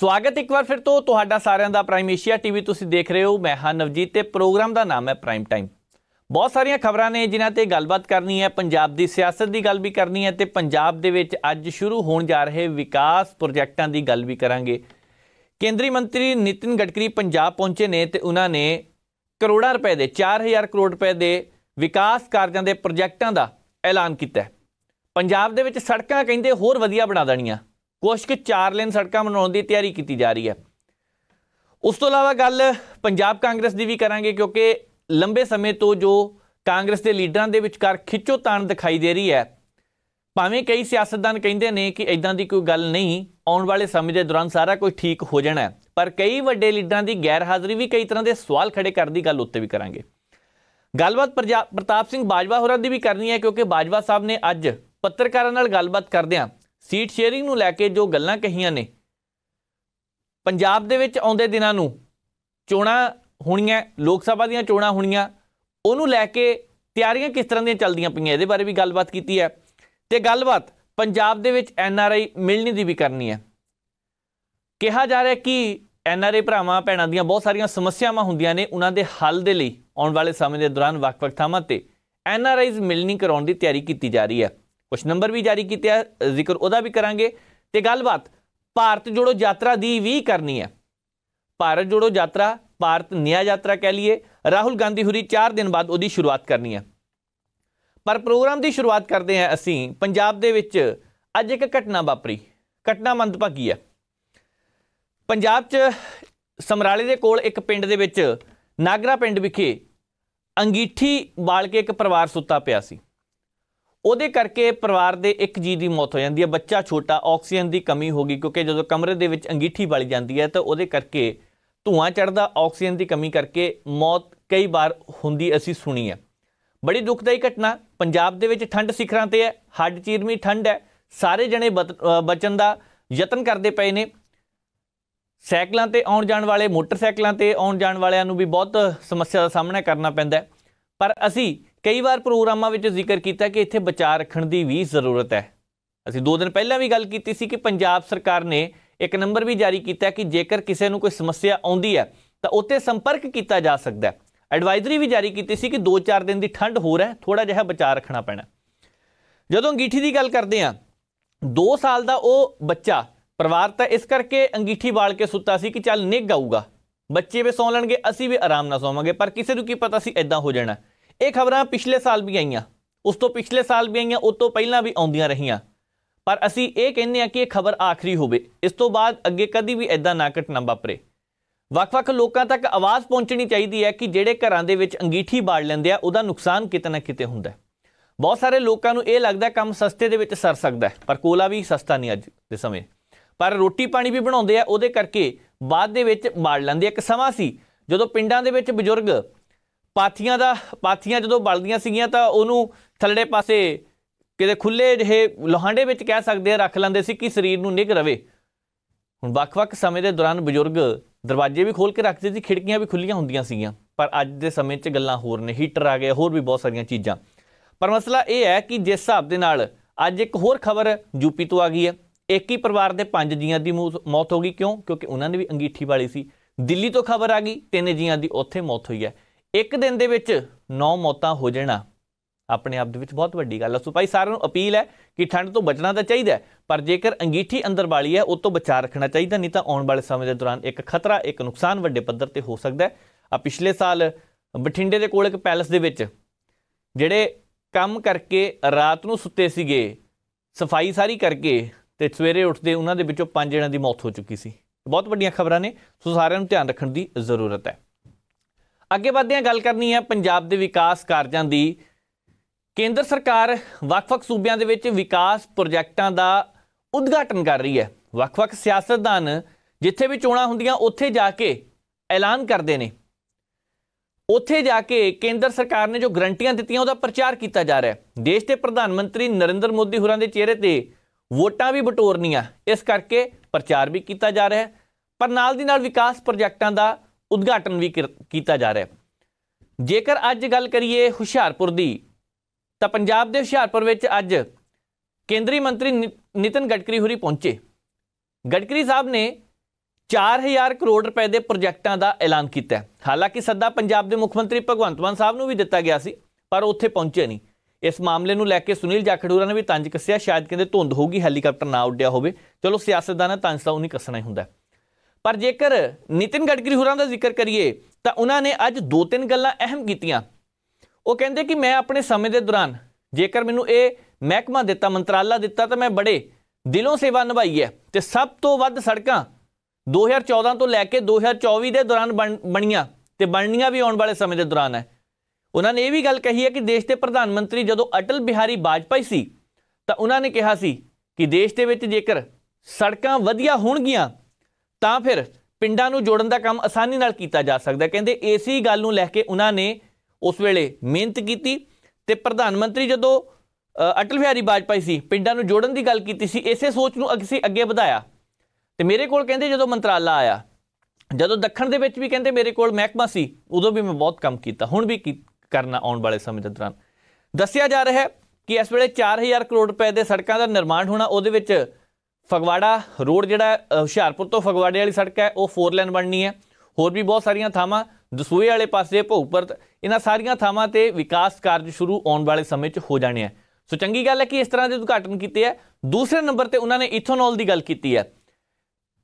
ਸਵਾਗਤ ਇੱਕ ਵਾਰ ਫਿਰ ਤੋਂ ਤੁਹਾਡਾ ਸਾਰਿਆਂ ਦਾ ਪ੍ਰਾਈਮ ਏਸ਼ੀਆ ਟੀਵੀ ਤੁਸੀਂ ਦੇਖ ਰਹੇ ਹੋ ਮੈਂ ਹਾਂ ਨਵਜੀਤ ਤੇ ਪ੍ਰੋਗਰਾਮ ਦਾ ਨਾਮ ਹੈ ਪ੍ਰਾਈਮ ਟਾਈਮ ਬਹੁਤ ਸਾਰੀਆਂ ਖਬਰਾਂ ਨੇ ਜਿਨ੍ਹਾਂ ਤੇ ਗੱਲਬਾਤ ਕਰਨੀ ਹੈ ਪੰਜਾਬ ਦੀ ਸਿਆਸਤ ਦੀ ਗੱਲ ਵੀ ਕਰਨੀ ਹੈ ਤੇ ਪੰਜਾਬ ਦੇ ਵਿੱਚ ਅੱਜ ਸ਼ੁਰੂ ਹੋਣ ਜਾ ਰਹੇ ਵਿਕਾਸ ਪ੍ਰੋਜੈਕਟਾਂ ਦੀ ਗੱਲ ਵੀ ਕਰਾਂਗੇ ਕੇਂਦਰੀ ਮੰਤਰੀ ਨਿਤਿਨ ਗਡਕਰੀ ਪੰਜਾਬ ਪਹੁੰਚੇ ਨੇ ਤੇ ਉਹਨਾਂ ਨੇ ਕਰੋੜਾਂ ਰੁਪਏ ਦੇ 4000 ਕਰੋੜ ਰੁਪਏ ਦੇ ਵਿਕਾਸ ਕਾਰਜਾਂ ਦੇ ਪ੍ਰੋਜੈਕਟਾਂ ਦਾ ਐਲਾਨ ਕੀਤਾ ਹੈ ਪੰਜਾਬ ਦੇ ਵਿੱਚ ਸੜਕਾਂ ਕਹਿੰਦੇ ਹੋਰ ਵਧੀਆ ਬਣਾ ਦੇਣੀਆਂ ਕੁਝ ਕੁ ਚਾਰ ਲੇਨ ਸੜਕਾਂ ਬਣਾਉਣ ਦੀ ਤਿਆਰੀ ਕੀਤੀ ਜਾ ਰਹੀ ਹੈ ਉਸ ਤੋਂ ਇਲਾਵਾ ਗੱਲ ਪੰਜਾਬ ਕਾਂਗਰਸ ਦੀ ਵੀ ਕਰਾਂਗੇ ਕਿਉਂਕਿ ਲੰਬੇ ਸਮੇਂ ਤੋਂ ਜੋ ਕਾਂਗਰਸ ਦੇ ਲੀਡਰਾਂ ਦੇ ਵਿਚਕਾਰ ਖਿੱਚੋ ਤਾਣ ਦਿਖਾਈ ਦੇ ਰਹੀ ਹੈ ਭਾਵੇਂ ਕਈ ਸਿਆਸਤਦਾਨ ਕਹਿੰਦੇ ਨੇ ਕਿ ਇਦਾਂ ਦੀ ਕੋਈ ਗੱਲ ਨਹੀਂ ਆਉਣ ਵਾਲੇ ਸਮੇਂ ਦੇ ਦੌਰਾਨ ਸਾਰਾ ਕੁਝ ਠੀਕ ਹੋ ਜਾਣਾ ਹੈ ਪਰ ਕਈ ਵੱਡੇ ਲੀਡਰਾਂ ਦੀ ਗੈਰ ਹਾਜ਼ਰੀ ਵੀ ਕਈ ਤਰ੍ਹਾਂ ਦੇ ਸਵਾਲ ਖੜੇ ਕਰਦੀ ਗੱਲ ਉੱਤੇ ਵੀ ਕਰਾਂਗੇ ਗੱਲਬਾਤ ਪ੍ਰਤਾਪ ਸਿੰਘ ਬਾਜਵਾ ਹੋਰਾਂ ਦੀ ਵੀ ਕਰਨੀ ਹੈ ਕਿਉਂਕਿ ਬਾਜਵਾ ਸਾਹਿਬ ਨੇ ਅੱਜ ਪੱਤਰਕਾਰਾਂ ਨਾਲ ਗੱਲਬਾਤ ਕਰਦਿਆਂ ਸੀਟ ਸ਼ੇਅਰਿੰਗ ਨੂੰ ਲੈ ਕੇ ਜੋ ਗੱਲਾਂ ਕਹੀਆਂ ਨੇ ਪੰਜਾਬ ਦੇ ਵਿੱਚ ਆਉਂਦੇ ਦਿਨਾਂ ਨੂੰ ਚੋਣਾਂ ਹੋਣੀਆਂ ਲੋਕ ਸਭਾ ਦੀਆਂ ਚੋਣਾਂ ਹੋਣੀਆਂ ਉਹਨੂੰ ਲੈ ਕੇ ਤਿਆਰੀਆਂ ਕਿਸ ਤਰ੍ਹਾਂ ਦੀਆਂ ਚੱਲਦੀਆਂ ਪਈਆਂ ਇਹਦੇ ਬਾਰੇ ਵੀ ਗੱਲਬਾਤ ਕੀਤੀ ਹੈ ਤੇ ਗੱਲਬਾਤ ਪੰਜਾਬ ਦੇ ਵਿੱਚ ਐਨ ਆਰ ਆਈ ਮਿਲਣੀ ਦੀ ਵੀ ਕਰਨੀ ਹੈ ਕਿਹਾ ਜਾ ਰਿਹਾ ਕਿ ਐਨ ਆਰ ਆਈ ਭਰਾਵਾਂ ਭੈਣਾਂ ਦੀਆਂ ਬਹੁਤ ਸਾਰੀਆਂ ਸਮੱਸਿਆਵਾਂ ਹੁੰਦੀਆਂ ਨੇ ਉਹਨਾਂ ਦੇ ਹੱਲ ਦੇ ਲਈ ਆਉਣ ਵਾਲੇ ਸਮੇਂ ਦੇ ਦੌਰਾਨ ਵਕਫ ਵੱਖ ਥਾਵਾਂ ਤੇ ਐਨ ਆਰ ਆਈਜ਼ ਮਿਲਣੀ ਕਰਾਉਣ ਦੀ ਤਿਆਰੀ ਕੀਤੀ ਜਾ ਰਹੀ ਹੈ ਕੁਝ ਨੰਬਰ ਵੀ ਜਾਰੀ ਕੀਤੇ ਆ ਜ਼ਿਕਰ ਉਹਦਾ ਵੀ ਕਰਾਂਗੇ ਤੇ ਗੱਲਬਾਤ ਭਾਰਤ ਜੋੜੋ ਯਾਤਰਾ ਦੀ ਵੀ ਕਰਨੀ ਹੈ ਭਾਰਤ ਜੋੜੋ ਯਾਤਰਾ ਭਾਰਤ ਨਿਆ ਯਾਤਰਾ ਕਹਿ ਲਈਏ ਰਾਹੁਲ ਗਾਂਧੀ ਹੁਰੀ 4 ਦਿਨ ਬਾਅਦ ਉਹਦੀ ਸ਼ੁਰੂਆਤ ਕਰਨੀ ਹੈ ਪਰ ਪ੍ਰੋਗਰਾਮ ਦੀ ਸ਼ੁਰੂਆਤ ਕਰਦੇ ਹਾਂ ਅਸੀਂ ਪੰਜਾਬ ਦੇ ਵਿੱਚ ਅੱਜ ਇੱਕ ਘਟਨਾ ਵਾਪਰੀ ਘਟਨਾ ਮੰਦਭਾਗੀ ਹੈ ਪੰਜਾਬ 'ਚ ਸਮਰਾਲੇ ਦੇ ਕੋਲ ਇੱਕ ਪਿੰਡ ਦੇ ਵਿੱਚ ਨਾਗਰਾ ਪਿੰਡ ਵਿਖੇ ਅੰਗੀਠੀ ਬਾਲ ਕੇ ਇੱਕ ਪਰਿਵਾਰ ਸੁੱਤਾ ਪਿਆ ਸੀ ਉਹਦੇ ਕਰਕੇ ਪਰਿਵਾਰ ਦੇ ਇੱਕ ਜੀ ਦੀ ਮੌਤ ਹੋ ਜਾਂਦੀ ਹੈ ਬੱਚਾ ਛੋਟਾ ਆਕਸੀਜਨ ਦੀ ਕਮੀ ਹੋ ਗਈ ਕਿਉਂਕਿ ਜਦੋਂ ਕਮਰੇ ਦੇ ਵਿੱਚ ਅੰਗੀਠੀ ਬਲ ਜਾਂਦੀ ਹੈ ਤਾਂ ਉਹਦੇ ਕਰਕੇ ਧੂਆਂ ਚੜਦਾ ਆਕਸੀਜਨ ਦੀ ਕਮੀ ਕਰਕੇ ਮੌਤ ਕਈ ਵਾਰ ਹੁੰਦੀ ਅਸੀਂ ਸੁਣੀ ਹੈ ਬੜੀ ਦੁਖਦਾਈ ਘਟਨਾ ਪੰਜਾਬ ਦੇ ਵਿੱਚ ਠੰਡ ਸਿਖਰਾਂ ਤੇ ਹੈ ਹੱਡ ਚੀਰਮੀ ਠੰਡ ਹੈ ਸਾਰੇ ਜਣੇ ਬਚਨ ਦਾ ਯਤਨ ਕਰਦੇ ਪਏ ਨੇ ਸਾਈਕਲਾਂ ਤੇ ਆਉਣ ਜਾਣ ਵਾਲੇ ਮੋਟਰਸਾਈਕਲਾਂ ਤੇ ਆਉਣ ਜਾਣ ਵਾਲਿਆਂ ਨੂੰ ਵੀ ਬਹੁਤ ਸਮੱਸਿਆ ਦਾ ਸਾਹਮਣਾ ਕਰਨਾ ਪੈਂਦਾ ਪਰ ਅਸੀਂ ਕਈ ਵਾਰ ਪ੍ਰੋਗਰਾਮਾਂ ਵਿੱਚ ਜ਼ਿਕਰ ਕੀਤਾ ਕਿ ਇੱਥੇ ਬਚਾਅ ਰੱਖਣ ਦੀ ਵੀ ਜ਼ਰੂਰਤ ਹੈ ਅਸੀਂ ਦੋ ਦਿਨ ਪਹਿਲਾਂ ਵੀ ਗੱਲ ਕੀਤੀ ਸੀ ਕਿ ਪੰਜਾਬ ਸਰਕਾਰ ਨੇ ਇੱਕ ਨੰਬਰ ਵੀ ਜਾਰੀ ਕੀਤਾ ਕਿ ਜੇਕਰ ਕਿਸੇ ਨੂੰ ਕੋਈ ਸਮੱਸਿਆ ਆਉਂਦੀ ਹੈ ਤਾਂ ਉੱਤੇ ਸੰਪਰਕ ਕੀਤਾ ਜਾ ਸਕਦਾ ਹੈ ਐਡਵਾਈਜ਼ਰੀ ਵੀ ਜਾਰੀ ਕੀਤੀ ਸੀ ਕਿ 2-4 ਦਿਨ ਦੀ ਠੰਡ ਹੋ ਹੈ ਥੋੜਾ ਜਿਹਾ ਬਚਾਅ ਰੱਖਣਾ ਪੈਣਾ ਜਦੋਂ ਅੰਗੀਠੀ ਦੀ ਗੱਲ ਕਰਦੇ ਆ 2 ਸਾਲ ਦਾ ਉਹ ਬੱਚਾ ਪਰਿਵਾਰ ਤਾਂ ਇਸ ਕਰਕੇ ਅੰਗੀਠੀ ਵਾਲ ਕੇ ਸੁੱਤਾ ਸੀ ਕਿ ਚੱਲ ਨਿੱਗ ਆਊਗਾ ਬੱਚੇ ਵੀ ਸੌਂ ਲੈਣਗੇ ਅਸੀਂ ਵੀ ਆਰਾਮ ਨਾਲ ਸੌਵਾਂਗੇ ਪਰ ਕਿਸੇ ਨੂੰ ਕੀ ਪਤਾ ਸੀ ਐਦਾਂ ਹੋ ਜਾਣਾ ਇਹ ਖਬਰਾਂ ਪਿਛਲੇ ਸਾਲ ਵੀ ਆਈਆਂ ਉਸ ਤੋਂ ਪਿਛਲੇ ਸਾਲ ਵੀ ਆਈਆਂ ਉਸ ਤੋਂ ਪਹਿਲਾਂ ਵੀ ਆਉਂਦੀਆਂ ਰਹੀਆਂ ਪਰ ਅਸੀਂ ਇਹ ਕਹਿੰਦੇ ਆ ਕਿ ਇਹ ਖਬਰ ਆਖਰੀ ਹੋਵੇ ਇਸ ਤੋਂ ਬਾਅਦ ਅੱਗੇ ਕਦੀ ਵੀ ਐਦਾਂ ਨਾ ਘਟਨਾ ਵਾਪਰੇ ਵੱਖ-ਵੱਖ ਲੋਕਾਂ ਤੱਕ ਆਵਾਜ਼ ਪਹੁੰਚਣੀ ਚਾਹੀਦੀ ਹੈ ਕਿ ਜਿਹੜੇ ਘਰਾਂ ਦੇ ਵਿੱਚ ਅੰਗੀਠੀ ਬਾੜ ਲੈਂਦੇ ਆ ਉਹਦਾ ਨੁਕਸਾਨ ਕਿਤਨਾ ਕਿਤੇ ਹੁੰਦਾ ਹੈ ਬਹੁਤ ਸਾਰੇ ਲੋਕਾਂ ਨੂੰ ਇਹ ਲੱਗਦਾ ਕੰਮ ਸਸਤੇ ਦੇ ਵਿੱਚ ਸਰ ਸਕਦਾ ਪਰ ਕੋਲਾ ਵੀ ਸਸਤਾ ਨਹੀਂ ਅੱਜ ਦੇ ਸਮੇਂ ਪਰ ਰੋਟੀ ਪਾਣੀ ਵੀ ਬਣਾਉਂਦੇ ਆ ਉਹਦੇ ਕਰਕੇ ਬਾਅਦ ਦੇ ਵਿੱਚ ਬਾੜ ਲੈਂਦੇ ਇੱਕ ਸਮਾਂ ਸੀ ਜਦੋਂ ਪਿੰਡਾਂ ਦੇ ਵਿੱਚ ਬਜ਼ੁਰਗ ਪਾਥੀਆਂ ਦਾ ਪਾਥੀਆਂ ਜਦੋਂ ਬਲਦੀਆਂ ਸੀਗੀਆਂ ਤਾਂ ਉਹਨੂੰ ਥੱਲੜੇ ਪਾਸੇ ਕਿਤੇ ਖੁੱਲੇ ਜਿਹੇ ਲੋਹਾਂਡੇ ਵਿੱਚ ਕਹਿ ਸਕਦੇ ਆ ਰੱਖ ਲੈਂਦੇ ਸੀ ਕਿ ਸਰੀਰ ਨੂੰ ਨਿਗ ਰਵੇ ਹੁਣ ਵੱਖ-ਵੱਖ ਸਮੇਂ ਦੇ ਦੌਰਾਨ ਬਜ਼ੁਰਗ ਦਰਵਾਜ਼ੇ ਵੀ ਖੋਲ ਕੇ ਰੱਖਦੇ ਸੀ ਖਿੜਕੀਆਂ ਵੀ ਖੁੱਲੀਆਂ ਹੁੰਦੀਆਂ ਸੀਗੀਆਂ ਪਰ ਅੱਜ ਦੇ ਸਮੇਂ 'ਚ ਗੱਲਾਂ ਹੋਰ ਨੇ ਹੀਟਰ ਆ ਗਏ ਹੋਰ ਵੀ ਬਹੁਤ ਸਾਰੀਆਂ ਚੀਜ਼ਾਂ ਪਰ ਮਸਲਾ ਇਹ ਹੈ ਕਿ ਜਿਸ ਹਿਸਾਬ ਦੇ ਨਾਲ ਅੱਜ ਇੱਕ ਹੋਰ ਖਬਰ ਯੂਪੀ ਤੋਂ ਆ ਗਈ ਹੈ ਇੱਕ ਹੀ ਪਰਿਵਾਰ ਦੇ ਪੰਜ ਜੀਆਂ ਦੀ ਮੌਤ ਹੋ ਗਈ ਕਿਉਂ ਕਿਉਂਕਿ ਉਹਨਾਂ ਨੇ ਵੀ ਅੰਗੀਠੀ ਵਾਲੀ ਸੀ ਦਿੱਲੀ ਤੋਂ ਖਬਰ ਆ ਗਈ ਤਿੰਨ ਜੀਆਂ ਦੀ ਉੱਥੇ ਮੌਤ ਹੋਈ ਹੈ ਇੱਕ ਦਿਨ ਦੇ ਵਿੱਚ 9 ਮੌਤਾਂ ਹੋ ਜਾਣਾ ਆਪਣੇ ਆਪ ਦੇ ਵਿੱਚ ਬਹੁਤ ਵੱਡੀ ਗੱਲ ਹੈ ਸੋ ਭਾਈ ਸਾਰਿਆਂ ਨੂੰ ਅਪੀਲ ਹੈ ਕਿ ਠੰਡ ਤੋਂ ਬਚਣਾ ਤਾਂ ਚਾਹੀਦਾ ਪਰ ਜੇਕਰ ਅੰਗੀਠੀ ਅੰਦਰ ਵਾਲੀ ਹੈ ਉਹ ਤੋਂ ਬਚਾ ਰੱਖਣਾ ਚਾਹੀਦਾ ਨਹੀਂ ਤਾਂ ਆਉਣ ਵਾਲੇ ਸਮੇਂ ਦੇ ਦੌਰਾਨ ਇੱਕ ਖਤਰਾ ਇੱਕ ਨੁਕਸਾਨ ਵੱਡੇ ਪੱਧਰ ਤੇ ਹੋ ਸਕਦਾ ਹੈ ਆ ਪਿਛਲੇ ਸਾਲ ਬਠਿੰਡੇ ਦੇ ਕੋਲ ਇੱਕ ਪੈਲਸ ਦੇ ਵਿੱਚ ਜਿਹੜੇ ਕੰਮ ਕਰਕੇ ਰਾਤ ਨੂੰ ਸੁੱਤੇ ਸੀਗੇ ਸਫਾਈ ਸਾਰੀ ਕਰਕੇ ਤੇ ਸਵੇਰੇ ਉੱਠਦੇ ਉਹਨਾਂ ਦੇ ਵਿੱਚੋਂ ਪੰਜ ਜਣਾਂ ਦੀ ਮੌਤ ਹੋ ਚੁੱਕੀ ਸੀ ਬਹੁਤ ਵੱਡੀਆਂ ਖਬਰਾਂ ਨੇ ਸੋ ਸਾਰਿਆਂ ਨੂੰ ਧਿਆਨ ਰੱਖਣ ਦੀ ਜ਼ਰੂਰਤ ਹੈ ਅੱਗੇ ਵੱਧਦਿਆਂ ਗੱਲ ਕਰਨੀ ਹੈ ਪੰਜਾਬ ਦੇ ਵਿਕਾਸ ਕਾਰਜਾਂ ਦੀ ਕੇਂਦਰ ਸਰਕਾਰ ਵੱਖ-ਵੱਖ ਸੂਬਿਆਂ ਦੇ ਵਿੱਚ ਵਿਕਾਸ ਪ੍ਰੋਜੈਕਟਾਂ ਦਾ ਉਦਘਾਟਨ ਕਰ ਰਹੀ ਹੈ ਵੱਖ-ਵੱਖ ਸਿਆਸਤਦਾਨ ਜਿੱਥੇ ਵੀ ਚੋਣਾਂ ਹੁੰਦੀਆਂ ਉੱਥੇ ਜਾ ਕੇ ਐਲਾਨ ਕਰਦੇ ਨੇ ਉੱਥੇ ਜਾ ਕੇ ਕੇਂਦਰ ਸਰਕਾਰ ਨੇ ਜੋ ਗਰੰਟੀਆਂ ਦਿੱਤੀਆਂ ਉਹਦਾ ਪ੍ਰਚਾਰ ਕੀਤਾ ਜਾ ਰਿਹਾ ਹੈ ਦੇਸ਼ ਦੇ ਪ੍ਰਧਾਨ ਮੰਤਰੀ ਨਰਿੰਦਰ ਮੋਦੀ ਹੋਰਾਂ ਦੇ ਚਿਹਰੇ ਤੇ ਵੋਟਾਂ ਵੀ ਬਟੋਰਨੀਆਂ ਇਸ ਕਰਕੇ ਪ੍ਰਚਾਰ ਵੀ ਕੀਤਾ ਜਾ ਰਿਹਾ ਹੈ ਪਰ ਨਾਲ ਦੀ ਨਾਲ ਵਿਕਾਸ ਪ੍ਰੋਜੈਕਟਾਂ ਦਾ ਉਦਘਾਟਨ ਵੀ ਕੀਤਾ ਜਾ ਰਿਹਾ ਹੈ ਜੇਕਰ ਅੱਜ ਗੱਲ ਕਰੀਏ ਹੁਸ਼ਿਆਰਪੁਰ ਦੀ ਤਾਂ ਪੰਜਾਬ ਦੇ ਹੁਸ਼ਿਆਰਪੁਰ ਵਿੱਚ ਅੱਜ ਕੇਂਦਰੀ ਮੰਤਰੀ ਨਿਤਨ ਗਡਕਰੀ ਹੋਰੀ ਪਹੁੰਚੇ ਗਡਕਰੀ ਸਾਹਿਬ ਨੇ 4000 ਕਰੋੜ ਰੁਪਏ ਦੇ ਪ੍ਰੋਜੈਕਟਾਂ ਦਾ ਐਲਾਨ ਕੀਤਾ ਹਾਲਾਂਕਿ ਸੱਦਾ ਪੰਜਾਬ ਦੇ ਮੁੱਖ ਮੰਤਰੀ ਭਗਵੰਤ ਮਾਨ ਸਾਹਿਬ ਨੂੰ ਵੀ ਦਿੱਤਾ ਗਿਆ ਸੀ ਪਰ ਉੱਥੇ ਪਹੁੰਚੇ ਨਹੀਂ ਇਸ ਮਾਮਲੇ ਨੂੰ ਲੈ ਕੇ ਸੁਨੀਲ ਜਾਖੜੂਰਾ ਨੇ ਵੀ ਤੰਜ ਕੱਸਿਆ ਸ਼ਾਇਦ ਕਹਿੰਦੇ ਧੁੰਦ ਹੋਊਗੀ ਹੈਲੀਕਾਪਟਰ ਨਾ ਉੱਡਿਆ ਹੋਵੇ ਚਲੋ ਸਿਆਸਤਦਾਨਾਂ ਤੰਜ ਤਾਂ ਉਹ ਨਹੀਂ ਕੱਸਣਾ ਹੀ ਹੁੰਦਾ ਪਰ ਜੇਕਰ ਨਿਤਿਨ ਗਡਕਰੀ ਹੋਰਾਂ ਦਾ ਜ਼ਿਕਰ ਕਰੀਏ ਤਾਂ ਉਹਨਾਂ ਨੇ ਅੱਜ ਦੋ ਤਿੰਨ ਗੱਲਾਂ ਅਹਿਮ ਕੀਤੀਆਂ ਉਹ ਕਹਿੰਦੇ ਕਿ ਮੈਂ ਆਪਣੇ ਸਮੇਂ ਦੇ ਦੌਰਾਨ ਜੇਕਰ ਮੈਨੂੰ ਇਹ ਮਹਿਕਮਾ ਦਿੱਤਾ ਮੰਤਰਾਲਾ ਦਿੱਤਾ ਤਾਂ ਮੈਂ ਬੜੇ ਦਿਲੋਂ ਸੇਵਾ ਨਿਭਾਈ ਹੈ ਤੇ ਸਭ ਤੋਂ ਵੱਧ ਸੜਕਾਂ 2014 ਤੋਂ ਲੈ ਕੇ 2024 ਦੇ ਦੌਰਾਨ ਬਣੀਆਂ ਤੇ ਬਣਨੀਆਂ ਵੀ ਆਉਣ ਵਾਲੇ ਸਮੇਂ ਦੇ ਦੌਰਾਨ ਹੈ ਉਹਨਾਂ ਨੇ ਇਹ ਵੀ ਗੱਲ ਕਹੀ ਹੈ ਕਿ ਦੇਸ਼ ਦੇ ਪ੍ਰਧਾਨ ਮੰਤਰੀ ਜਦੋਂ ਅਟਲ ਬਿਹਾਰੀ ਵਾਜਪਾਈ ਸੀ ਤਾਂ ਉਹਨਾਂ ਨੇ ਕਿਹਾ ਸੀ ਕਿ ਦੇਸ਼ ਦੇ ਵਿੱਚ ਜੇਕਰ ਸੜਕਾਂ ਵਧੀਆ ਹੋਣਗੀਆਂ ਤਾਂ ਫਿਰ ਪਿੰਡਾਂ ਨੂੰ ਜੋੜਨ ਦਾ ਕੰਮ ਆਸਾਨੀ ਨਾਲ ਕੀਤਾ ਜਾ ਸਕਦਾ ਕਹਿੰਦੇ ਏਸੀ ਗੱਲ ਨੂੰ ਲੈ ਕੇ ਉਹਨਾਂ ਨੇ ਉਸ ਵੇਲੇ ਮਿਹਨਤ ਕੀਤੀ ਤੇ ਪ੍ਰਧਾਨ ਮੰਤਰੀ ਜਦੋਂ ਅਟਲ ਬਿਹਾਰੀ ਵਾਜਪਾਈ ਸੀ ਪਿੰਡਾਂ ਨੂੰ ਜੋੜਨ ਦੀ ਗੱਲ ਕੀਤੀ ਸੀ ਇਸੇ ਸੋਚ ਨੂੰ ਅਸੀਂ ਅੱਗੇ ਵਧਾਇਆ ਤੇ ਮੇਰੇ ਕੋਲ ਕਹਿੰਦੇ ਜਦੋਂ ਮੰਤਰਾਲਾ ਆਇਆ ਜਦੋਂ ਦੱਖਣ ਦੇ ਵਿੱਚ ਵੀ ਕਹਿੰਦੇ ਮੇਰੇ ਕੋਲ ਮਹਿਕਮਾ ਸੀ ਉਦੋਂ ਵੀ ਮੈਂ ਬਹੁਤ ਕੰਮ ਕੀਤਾ ਹੁਣ ਵੀ ਕਰਨਾ ਆਉਣ ਵਾਲੇ ਸਮੇਂ ਦੇ ਦੌਰਾਨ ਦੱਸਿਆ ਜਾ ਰਿਹਾ ਹੈ ਕਿ ਇਸ ਵੇਲੇ 4000 ਕਰੋੜ ਰੁਪਏ ਦੇ ਸੜਕਾਂ ਦਾ ਨਿਰਮਾਣ ਹੋਣਾ ਉਹਦੇ ਵਿੱਚ ਫਗਵਾੜਾ ਰੋਡ ਜਿਹੜਾ ਹੁਸ਼ਿਆਰਪੁਰ ਤੋਂ ਫਗਵਾੜੇ ਵਾਲੀ ਸੜਕ ਹੈ ਉਹ 4 ਲੇਨ ਬਣਨੀ ਹੈ ਹੋਰ ਵੀ ਬਹੁਤ ਸਾਰੀਆਂ ਥਾਵਾਂ ਦਸੂਏ ਵਾਲੇ ਪਾਸੇ ਭੌਪਰ ਇਹਨਾਂ ਸਾਰੀਆਂ ਥਾਵਾਂ ਤੇ ਵਿਕਾਸ ਕਾਰਜ ਸ਼ੁਰੂ ਆਉਣ ਵਾਲੇ ਸਮੇਂ 'ਚ ਹੋ ਜਾਣੇ ਆ ਸੋ ਚੰਗੀ ਗੱਲ ਹੈ ਕਿ ਇਸ ਤਰ੍ਹਾਂ ਦੇ ਉਦਘਾਟਨ ਕੀਤੇ ਆ ਦੂਸਰੇ ਨੰਬਰ ਤੇ ਉਹਨਾਂ ਨੇ ਇਥੋਨੋਲ ਦੀ ਗੱਲ ਕੀਤੀ ਹੈ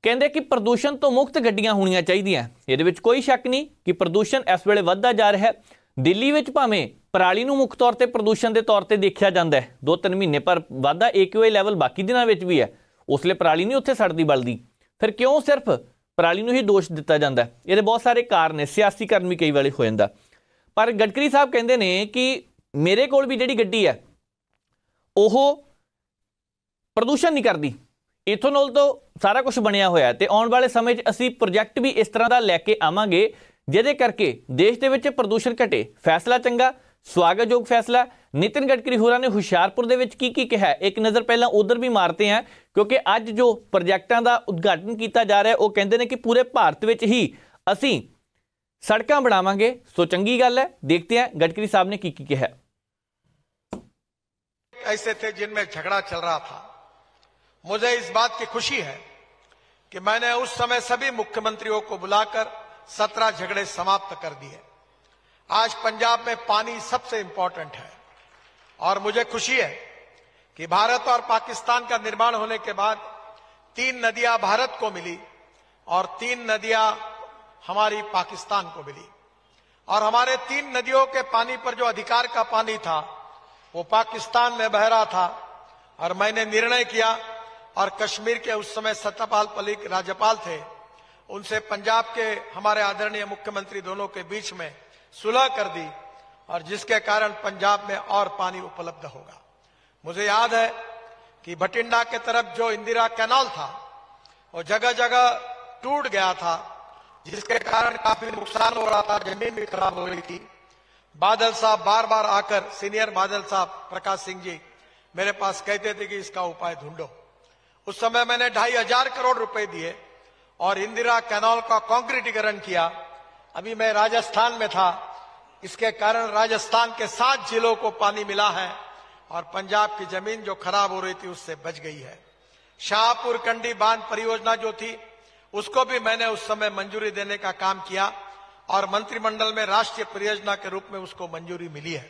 ਕਹਿੰਦੇ ਕਿ ਪ੍ਰਦੂਸ਼ਣ ਤੋਂ ਮੁਕਤ ਗੱਡੀਆਂ ਹੋਣੀਆਂ ਚਾਹੀਦੀਆਂ ਇਹਦੇ ਵਿੱਚ ਕੋਈ ਸ਼ੱਕ ਨਹੀਂ ਕਿ ਪ੍ਰਦੂਸ਼ਣ ਇਸ ਵੇਲੇ ਵੱਧਦਾ ਜਾ ਰਿਹਾ ਹੈ ਦਿੱਲੀ ਵਿੱਚ ਭਾਵੇਂ ਪਰਾਲੀ ਨੂੰ ਮੁੱਖ ਤੌਰ ਤੇ ਪ੍ਰਦੂਸ਼ਣ ਦੇ ਤੌਰ ਤੇ ਦੇਖਿਆ ਜਾਂਦਾ ਹੈ 2-3 ਮਹੀਨੇ ਪਰ ਵਾਧਾ AQI ਲੈਵਲ ਬਾਕੀ ਦਿਨਾਂ ਵਿੱਚ ਵੀ ਹੈ ਉਸਲੇ ਪ੍ਰਾਲੀ ਨਹੀਂ ਉੱਥੇ ਸੜਦੀ ਬਲਦੀ ਫਿਰ ਕਿਉਂ ਸਿਰਫ ਪ੍ਰਾਲੀ ਨੂੰ ਹੀ ਦੋਸ਼ ਦਿੱਤਾ ਜਾਂਦਾ ਇਹਦੇ ਬਹੁਤ ਸਾਰੇ ਕਾਰਨ ਨੇ ਸਿਆਸੀਕਰਨ ਵੀ ਕਈ ਵਾਰੀ ਹੋ ਜਾਂਦਾ ਪਰ ਗਡਕਰੀ ਸਾਹਿਬ ਕਹਿੰਦੇ ਨੇ ਕਿ ਮੇਰੇ ਕੋਲ ਵੀ ਜਿਹੜੀ ਗੱਡੀ ਹੈ ਉਹ ਪ੍ਰਦੂਸ਼ਣ ਨਹੀਂ ਕਰਦੀ ਇਥੋਨੋਲ ਤੋਂ ਸਾਰਾ ਕੁਝ ਬਣਿਆ ਹੋਇਆ ਤੇ ਆਉਣ ਵਾਲੇ ਸਮੇਂ 'ਚ ਅਸੀਂ ਪ੍ਰੋਜੈਕਟ ਵੀ ਇਸ ਤਰ੍ਹਾਂ ਦਾ ਲੈ ਕੇ ਆਵਾਂਗੇ ਜਿਹਦੇ ਕਰਕੇ ਦੇਸ਼ ਦੇ ਵਿੱਚ ਪ੍ਰਦੂਸ਼ਣ ਘਟੇ ਫੈਸਲਾ ਚੰਗਾ ਸਵਾਗਤਯੋਗ ਫੈਸਲਾ ਨਿਤਿਨ ਗਡਕਰੀ ਹੋਰਾਂ ਨੇ ਹੁਸ਼ਿਆਰਪੁਰ ਦੇ ਵਿੱਚ ਕੀ ਕੀ ਕਿਹਾ ਇੱਕ ਨਜ਼ਰ ਪਹਿਲਾਂ ਉਧਰ ਵੀ ਮਾਰਤੇ ਆ ਕਿਉਂਕਿ ਅੱਜ ਜੋ ਪ੍ਰੋਜੈਕਟਾਂ ਦਾ ਉਦਘਾਟਨ ਕੀਤਾ ਜਾ ਰਿਹਾ ਉਹ ਕਹਿੰਦੇ ਨੇ ਕਿ ਪੂਰੇ ਭਾਰਤ ਵਿੱਚ ਹੀ ਅਸੀਂ ਸੜਕਾਂ ਬਣਾਵਾਂਗੇ ਸੋ ਚੰਗੀ ਗੱਲ ਹੈ ਦੇਖਦੇ ਹਾਂ ਨੇ ਕੀ ਕੀ ਕਿਹਾ ਐਸੇ कहा ऐसे थे ਝਗੜਾ ਚੱਲ चल ਥਾ था ਇਸ ਬਾਤ बात ਖੁਸ਼ੀ ਹੈ ਕਿ कि ਉਸ ਸਮੇਂ ਸਭੀ ਮੁੱਖ ਮੰਤਰੀਓ ਕੋ ਬੁਲਾਕਰ 17 ਝਗੜੇ ਸਮਾਪਤ ਕਰ ਦਿਏ आज पंजाब में पानी सबसे इंपॉर्टेंट है और मुझे खुशी है कि भारत और पाकिस्तान का निर्माण होने के बाद तीन नदियां भारत को मिली और तीन नदियां हमारी पाकिस्तान को मिली और हमारे तीन नदियों के पानी पर जो अधिकार का पानी था वो पाकिस्तान में बह रहा था और मैंने निर्णय किया और कश्मीर के उस समय सत्यपाल पलिक राज्यपाल थे उनसे पंजाब के हमारे आदरणीय मुख्यमंत्री दोनों के बीच में सुलह कर दी और जिसके कारण पंजाब में और पानी उपलब्ध होगा मुझे याद है कि भटिंडा के तरफ जो इंदिरा कैनाल था वो जगह जगह टूट गया था जिसके कारण काफी नुकसान हो रहा था जमीन भी खराब हो रही थी बादल साहब बार बार आकर सीनियर बादल साहब प्रकाश सिंह जी मेरे पास कहते थे कि इसका उपाय ढूंढो उस समय मैंने ढाई हजार करोड़ रुपए दिए और इंदिरा कैनाल का कॉन्क्रीटीकरण किया अभी मैं राजस्थान में था इसके कारण राजस्थान के सात जिलों को पानी मिला है और पंजाब की जमीन जो खराब हो रही थी उससे बच गई है शाहपुर कंडी बांध परियोजना जो थी उसको भी मैंने उस समय मंजूरी देने का काम किया और मंत्रिमंडल में राष्ट्रीय परियोजना के रूप में उसको मंजूरी मिली है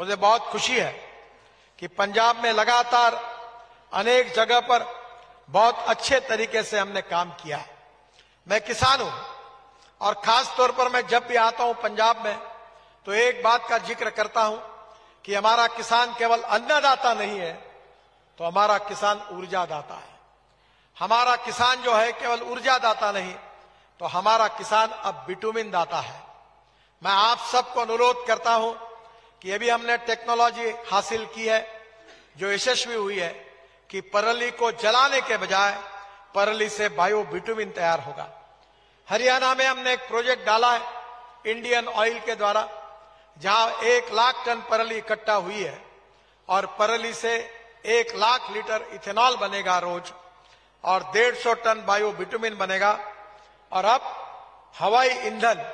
मुझे बहुत खुशी है कि पंजाब में लगातार अनेक जगह पर बहुत अच्छे तरीके से हमने काम किया है मैं किसान हूं और खास तौर पर मैं जब भी आता हूं पंजाब में तो एक बात का जिक्र करता हूं कि हमारा किसान केवल अन्नदाता नहीं है तो हमारा किसान ऊर्जादाता है हमारा किसान जो है केवल ऊर्जादाता नहीं तो हमारा किसान अब विटामिन दाता है मैं आप सबको अनुरोध करता हूं कि अभी हमने टेक्नोलॉजी हासिल की है जो यशस्वी हुई है कि परली को जलाने के बजाय परली से बायो विटामिन तैयार होगा हरियाणा में हमने एक प्रोजेक्ट डाला है इंडियन ऑयल के द्वारा जहां एक लाख टन परली इकट्ठा हुई है और परली से एक लाख लीटर इथेनॉल बनेगा रोज और डेढ़ सौ टन बायो विटामिन बनेगा और अब हवाई ईंधन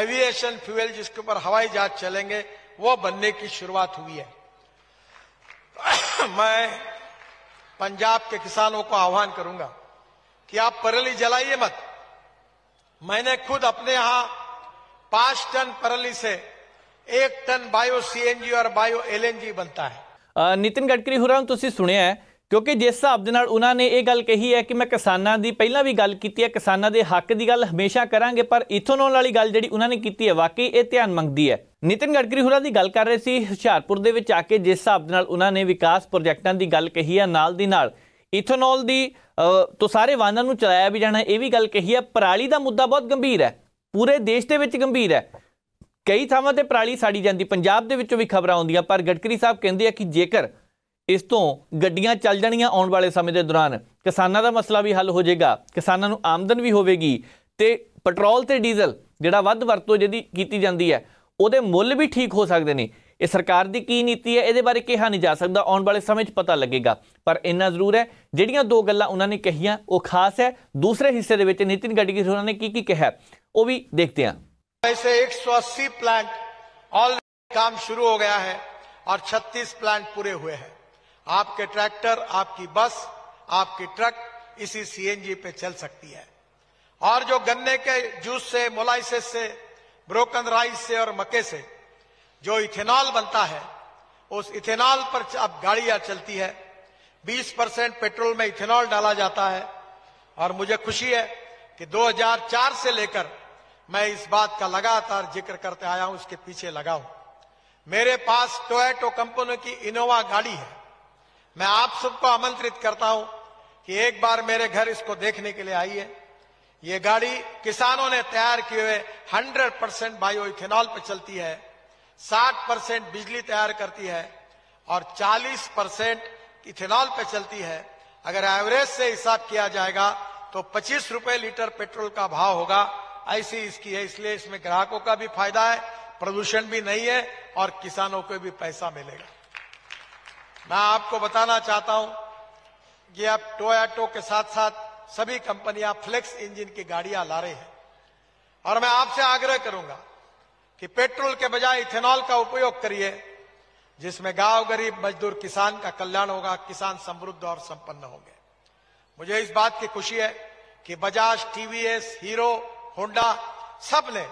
एविएशन फ्यूल जिसके ऊपर हवाई जहाज चलेंगे वो बनने की शुरुआत हुई है मैं पंजाब के किसानों को आह्वान करूंगा कि आप परली जलाइए मत मैंने खुद अपने यहां पांच टन परली से एक टन बायो सीएनजी और ਬਾਇਓ ਐਲਐਨਜੀ ਬਣਦਾ ਹੈ ਨਿਤਿਨ ਗਡਕਰੀ ਹੋਰਾਂ ਨੂੰ ਤੁਸੀਂ ਸੁਣਿਆ ਹੈ ਕਿਉਂਕਿ ਜਿਸ ਹਿਸਾਬ ਦੇ ਨਾਲ ਉਹਨਾਂ ਨੇ ਇਹ ਗੱਲ ਕਹੀ ਹੈ ਕਿ ਮੈਂ ਕਿਸਾਨਾਂ ਦੀ ਪਹਿਲਾਂ ਵੀ ਗੱਲ ਕੀਤੀ ਹੈ ਕਿਸਾਨਾਂ ਦੇ ਹੱਕ ਦੀ ਗੱਲ ਹਮੇਸ਼ਾ ਕਰਾਂਗੇ ਪਰ ਇਥੋਨੋਲ ਵਾਲੀ ਗੱਲ ਜਿਹੜੀ ਉਹਨਾਂ ਨੇ ਕੀਤੀ ਹੈ ਵਾਕਈ ਇਹ ਧਿਆਨ ਮੰਗਦੀ ਹੈ ਨਿਤਿਨ ਗੜਕਰੀ ਹੋਰਾਂ ਦੀ ਗੱਲ ਕਰ ਰਹੇ ਸੀ ਹੁਸ਼ਿਆਰਪੁਰ ਦੇ ਵਿੱਚ ਆ ਕੇ ਜਿਸ ਹਿਸਾਬ ਦੇ ਨਾਲ ਉਹਨਾਂ ਨੇ ਵਿਕਾਸ ਪ੍ਰੋਜੈਕਟਾਂ ਦੀ ਗੱਲ ਕਹੀ ਹੈ ਨਾਲ ਦੀ ਨਾਲ ਇਥਨੋਲ ਦੀ ਤੋਂ ਸਾਰੇ ਵਾਹਨਾਂ ਨੂੰ ਚਲਾਇਆ ਵੀ ਜਾਣਾ ਇਹ ਵੀ ਗੱਲ ਕਹੀ ਹੈ ਪਰਾਲੀ ਦਾ ਮੁੱਦਾ ਬਹੁਤ ਗੰਭੀਰ ਹੈ ਪੂਰੇ ਦੇਸ਼ ਦੇ ਵਿੱਚ ਗੰਭੀਰ ਹੈ ਕਈ ਥਾਵਾਂ ਤੇ ਪਰਾਲੀ ਸਾੜੀ ਜਾਂਦੀ ਪੰਜਾਬ ਦੇ ਵਿੱਚੋਂ ਵੀ ਖਬਰਾਂ ਆਉਂਦੀਆਂ ਪਰ ਗਡਕਰੀ ਸਾਹਿਬ ਕਹਿੰਦੇ ਆ ਕਿ ਜੇਕਰ ਇਸ ਤੋਂ ਗੱਡੀਆਂ ਚੱਲ ਜਾਣੀਆਂ ਆਉਣ ਵਾਲੇ ਸਮੇਂ ਦੇ ਦੌਰਾਨ ਕਿਸਾਨਾਂ ਦਾ ਮਸਲਾ ਵੀ ਹੱਲ ਹੋ ਜਾਏਗਾ ਕਿਸਾਨਾਂ ਨੂੰ ਆਮਦਨ ਵੀ ਹੋਵੇਗੀ ਤੇ ਪੈਟਰੋਲ ਤੇ ਡੀਜ਼ਲ ਜਿਹੜਾ ਵੱਧ ਵਰਤੋਂ ਜਿਹਦੀ ਕੀਤੀ ਜਾਂਦੀ ਹੈ ਉਹਦੇ ਮੁੱਲ ਵੀ ਠੀਕ ਹੋ ਸਕਦੇ ਨੇ ਇਹ ਸਰਕਾਰ ਦੀ ਕੀ ਨੀਤੀ ਹੈ ਇਹਦੇ ਬਾਰੇ ਕਿਹਾ ਨਹੀਂ ਜਾ ਸਕਦਾ ਆਉਣ ਵਾਲੇ ਸਮੇਂ 'ਚ ਪਤਾ ਲੱਗੇਗਾ ਪਰ ਇੰਨਾ ਜ਼ਰੂਰ ਹੈ ਜਿਹੜੀਆਂ ਦੋ ਗੱਲਾਂ ਉਹਨਾਂ ਨੇ ਕਹੀਆਂ ਉਹ ਖਾਸ ਹੈ ਦੂਸਰੇ ਹਿੱਸੇ ਦੇ ਵਿੱਚ ਨਿਤਿਨ ਗਡਕਰੀ ਉਹਨਾਂ ਨੇ ਕੀ ਕੀ ਕਿਹਾ ਉਹ ਵੀ ਦੇਖਦੇ ਹਾਂ ਐਸੇ 180 ਪਲਾਂਟ ਆਲਰੇਡੀ ਕੰਮ ਸ਼ੁਰੂ ਹੋ ਗਿਆ ਹੈ ਔਰ 36 ਪਲਾਂਟ ਪੂਰੇ ਹੋਏ ਹੈ ਆਪਕੇ ਟਰੈਕਟਰ ਆਪਕੀ ਬੱਸ ਆਪਕੇ ਟਰੱਕ ਇਸੀ ਸੀਐਨਜੀ पे ਚੱਲ सकती ਹੈ ਔਰ ਜੋ ਗੰਨੇ के ਜੂਸ ਸੇ मोलाइसेस ਸੇ ਬ੍ਰੋਕਨ ਰਾਈਸ ਸੇ ਔਰ ਮੱਕੇ ਸੇ जो इथेनॉल बनता है उस इथेनॉल पर अब गाड़ियां चलती है 20 परसेंट पेट्रोल में इथेनॉल डाला जाता है और मुझे खुशी है कि 2004 से लेकर मैं इस बात का लगातार जिक्र करते आया हूं उसके पीछे लगा हूं मेरे पास टोयटो कंपनी की इनोवा गाड़ी है मैं आप सबको आमंत्रित करता हूं कि एक बार मेरे घर इसको देखने के लिए आइए ये गाड़ी किसानों ने तैयार किए हुए 100 परसेंट बायो इथेनॉल पर चलती है 60 परसेंट बिजली तैयार करती है और 40 परसेंट इथेनॉल पे चलती है अगर एवरेज से हिसाब किया जाएगा तो पच्चीस रुपए लीटर पेट्रोल का भाव होगा ऐसी इसकी है इसलिए इसमें ग्राहकों का भी फायदा है प्रदूषण भी नहीं है और किसानों को भी पैसा मिलेगा मैं आपको बताना चाहता हूं कि अब टोयाटो के साथ साथ सभी कंपनियां फ्लेक्स इंजन की गाड़ियां ला रही हैं और मैं आपसे आग्रह करूंगा कि पेट्रोल के बजाय इथेनॉल का उपयोग करिए जिसमें गांव गरीब मजदूर किसान का कल्याण होगा किसान समृद्ध और संपन्न होंगे मुझे इस बात की खुशी है कि बजाज टीवीएस हीरो होंडा सब ने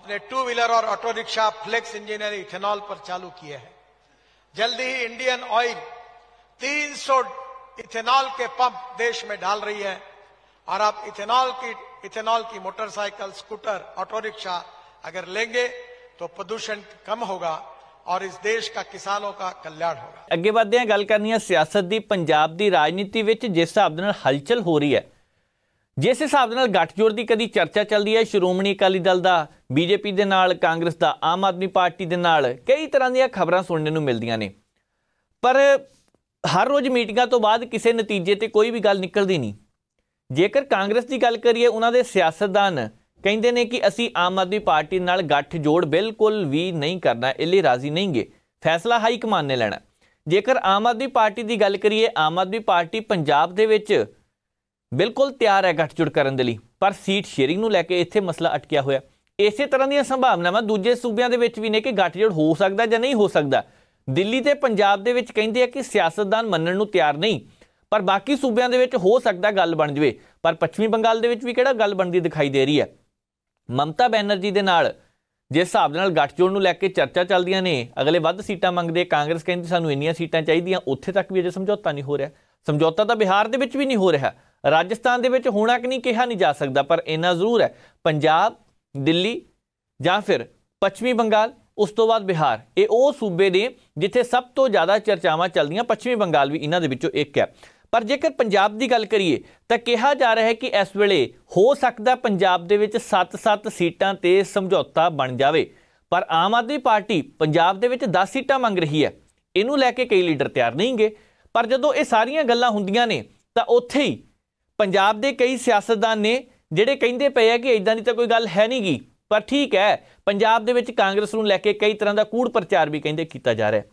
अपने टू व्हीलर और auto rickshaw flex engineer ethanol पर चालू किए हैं जल्दी ही इंडियन ऑयल 300 इथेनॉल के पंप देश में डाल रही है और आप इथेनॉल की इथेनॉल की मोटरसाइकिल स्कूटर ऑटो रिक्शा अगर लेंगे तो प्रदूषण कम होगा ਔਰ ਇਸ ਦੇਸ਼ ਦਾ ਕਿਸਾਨੋਂ ਦਾ ਕਲਿਆਣ ਹੋਗਾ ਅੱਗੇ ਵਧਦੇ ਹਾਂ ਗੱਲ ਕਰਨੀ ਹੈ ਸਿਆਸਤ ਦੀ ਪੰਜਾਬ ਦੀ ਰਾਜਨੀਤੀ ਵਿੱਚ ਜਿਸ ਹਿਸਾਬ ਨਾਲ ਹਲਚਲ ਹੋ ਰਹੀ ਹੈ ਜਿਸ ਹਿਸਾਬ ਨਾਲ ਗੱਠਜੋੜ ਦੀ ਕਦੀ ਚਰਚਾ ਚੱਲਦੀ ਹੈ ਸ਼੍ਰੋਮਣੀ ਅਕਾਲੀ ਦਲ ਦਾ ਬੀਜੇਪੀ ਦੇ ਨਾਲ ਕਾਂਗਰਸ ਦਾ ਆਮ ਆਦਮੀ ਪਾਰਟੀ ਦੇ ਨਾਲ ਕਈ ਤਰ੍ਹਾਂ ਦੀਆਂ ਖਬਰਾਂ ਸੁਣਨ ਨੂੰ ਮਿਲਦੀਆਂ ਨੇ ਪਰ ਹਰ ਰੋਜ਼ ਮੀਟਿੰਗਾਂ ਤੋਂ ਬਾਅਦ ਕਿਸੇ ਨਤੀਜੇ ਤੇ ਕੋਈ ਵੀ ਗੱਲ ਨਿਕਲਦੀ ਨਹੀਂ ਜੇਕਰ ਕਾਂਗਰਸ ਦੀ ਗੱਲ ਕਰੀਏ ਉਹਨਾਂ ਦੇ ਸਿਆਸਤਦਾਨ ਕਹਿੰਦੇ ਨੇ ਕਿ ਅਸੀਂ ਆਮ ਆਦਮੀ ਪਾਰਟੀ ਨਾਲ ਗੱਠ ਜੋੜ ਬਿਲਕੁਲ ਵੀ ਨਹੀਂ ਕਰਨਾ ਇਹ ਲਈ ਰਾਜ਼ੀ ਨਹੀਂਗੇ ਫੈਸਲਾ ਹਾਈ ਕਮਾਨ ਨੇ ਲੈਣਾ ਜੇਕਰ ਆਮ ਆਦਮੀ ਪਾਰਟੀ ਦੀ ਗੱਲ ਕਰੀਏ ਆਮ ਆਦਮੀ ਪਾਰਟੀ ਪੰਜਾਬ ਦੇ ਵਿੱਚ ਬਿਲਕੁਲ ਤਿਆਰ ਹੈ ਗੱਠ ਜੋੜ ਕਰਨ ਦੇ ਲਈ ਪਰ ਸੀਟ ਸ਼ੇਅਰਿੰਗ ਨੂੰ ਲੈ ਕੇ ਇੱਥੇ ਮਸਲਾ ਅਟਕਿਆ ਹੋਇਆ ਇਸੇ ਤਰ੍ਹਾਂ ਦੀਆਂ ਸੰਭਾਵਨਾਵਾਂ ਦੂਜੇ ਸੂਬਿਆਂ ਦੇ ਵਿੱਚ ਵੀ ਨੇ ਕਿ ਗੱਠ ਜੋੜ ਹੋ ਸਕਦਾ ਜਾਂ ਨਹੀਂ ਹੋ ਸਕਦਾ ਦਿੱਲੀ ਤੇ ਪੰਜਾਬ ਦੇ ਵਿੱਚ ਕਹਿੰਦੇ ਆ ਕਿ ਸਿਆਸਤਦਾਨ ਮੰਨਣ ਨੂੰ ਤਿਆਰ ਨਹੀਂ ਪਰ ਬਾਕੀ ਸੂਬਿਆਂ ਦੇ ਵਿੱਚ ਹੋ ਸਕਦਾ ਗੱਲ ਬਣ ਜਵੇ ਪਰ ਪੱਛਮੀ ਬੰਗਾਲ ਦੇ ਵਿੱਚ ਵੀ ਕਿਹੜਾ ਗੱਲ ਬਣਦੀ ਦਿਖਾਈ ਦੇ ਰਹੀ ਹੈ ਮਮਤਾ ਬੈਨਰਜੀ ਦੇ ਨਾਲ ਜਿਸ ਹਿਸਾਬ ਦੇ ਨਾਲ ਗੱਠਜੋੜ ਨੂੰ ਲੈ ਕੇ ਚਰਚਾ ਚੱਲਦੀਆਂ ਨੇ ਅਗਲੇ ਵੱਧ ਸੀਟਾਂ ਮੰਗਦੇ ਕਾਂਗਰਸ ਕਹਿੰਦੀ ਸਾਨੂੰ ਇੰਨੀਆਂ ਸੀਟਾਂ ਚਾਹੀਦੀਆਂ ਉੱਥੇ ਤੱਕ ਵੀ ਅਜੇ ਸਮਝੌਤਾ ਨਹੀਂ ਹੋ ਰਿਹਾ ਸਮਝੌਤਾ ਤਾਂ ਬਿਹਾਰ ਦੇ ਵਿੱਚ ਵੀ ਨਹੀਂ ਹੋ ਰਿਹਾ ਰਾਜਸਥਾਨ ਦੇ ਵਿੱਚ ਹੋਣਾ ਕਿ ਨਹੀਂ ਕਿਹਾ ਨਹੀਂ ਜਾ ਸਕਦਾ ਪਰ ਇਹਨਾਂ ਜ਼ਰੂਰ ਹੈ ਪੰਜਾਬ ਦਿੱਲੀ ਜਾਂ ਫਿਰ ਪੱਛਮੀ ਬੰਗਾਲ ਉਸ ਤੋਂ ਬਾਅਦ ਬਿਹਾਰ ਇਹ ਉਹ ਸੂਬੇ ਨੇ ਜਿੱਥੇ ਸਭ ਤੋਂ ਜ਼ਿਆਦਾ ਚਰਚਾਵਾਂ ਚੱਲਦੀਆਂ ਪੱਛਮੀ ਬੰਗਾਲ ਵੀ ਇਹਨਾਂ ਦੇ ਵਿੱਚੋਂ ਇੱਕ ਹੈ ਪਰ ਜੇਕਰ ਪੰਜਾਬ ਦੀ ਗੱਲ ਕਰੀਏ ਤਾਂ ਕਿਹਾ ਜਾ ਰਿਹਾ ਹੈ ਕਿ ਇਸ ਵੇਲੇ ਹੋ ਸਕਦਾ ਪੰਜਾਬ ਦੇ ਵਿੱਚ 7-7 ਸੀਟਾਂ ਤੇ ਸਮਝੌਤਾ ਬਣ ਜਾਵੇ ਪਰ ਆਮ ਆਦਮੀ ਪਾਰਟੀ ਪੰਜਾਬ ਦੇ ਵਿੱਚ 10 ਸੀਟਾਂ ਮੰਗ ਰਹੀ ਹੈ ਇਹਨੂੰ ਲੈ ਕੇ ਕਈ ਲੀਡਰ ਤਿਆਰ ਨਹੀਂਗੇ ਪਰ ਜਦੋਂ ਇਹ ਸਾਰੀਆਂ ਗੱਲਾਂ ਹੁੰਦੀਆਂ ਨੇ ਤਾਂ ਉੱਥੇ ਹੀ ਪੰਜਾਬ ਦੇ ਕਈ ਸਿਆਸਤਦਾਨ ਨੇ ਜਿਹੜੇ ਕਹਿੰਦੇ ਪਏ ਆ ਕਿ ਇਦਾਂ ਦੀ ਤਾਂ ਕੋਈ ਗੱਲ ਹੈ ਨਹੀਂਗੀ ਪਰ ਠੀਕ ਹੈ ਪੰਜਾਬ ਦੇ ਵਿੱਚ ਕਾਂਗਰਸ ਨੂੰ ਲੈ ਕੇ ਕਈ ਤਰ੍ਹਾਂ ਦਾ ਕੂੜ ਪ੍ਰਚਾਰ ਵੀ ਕਹਿੰਦੇ ਕੀਤਾ ਜਾ ਰਿਹਾ ਹੈ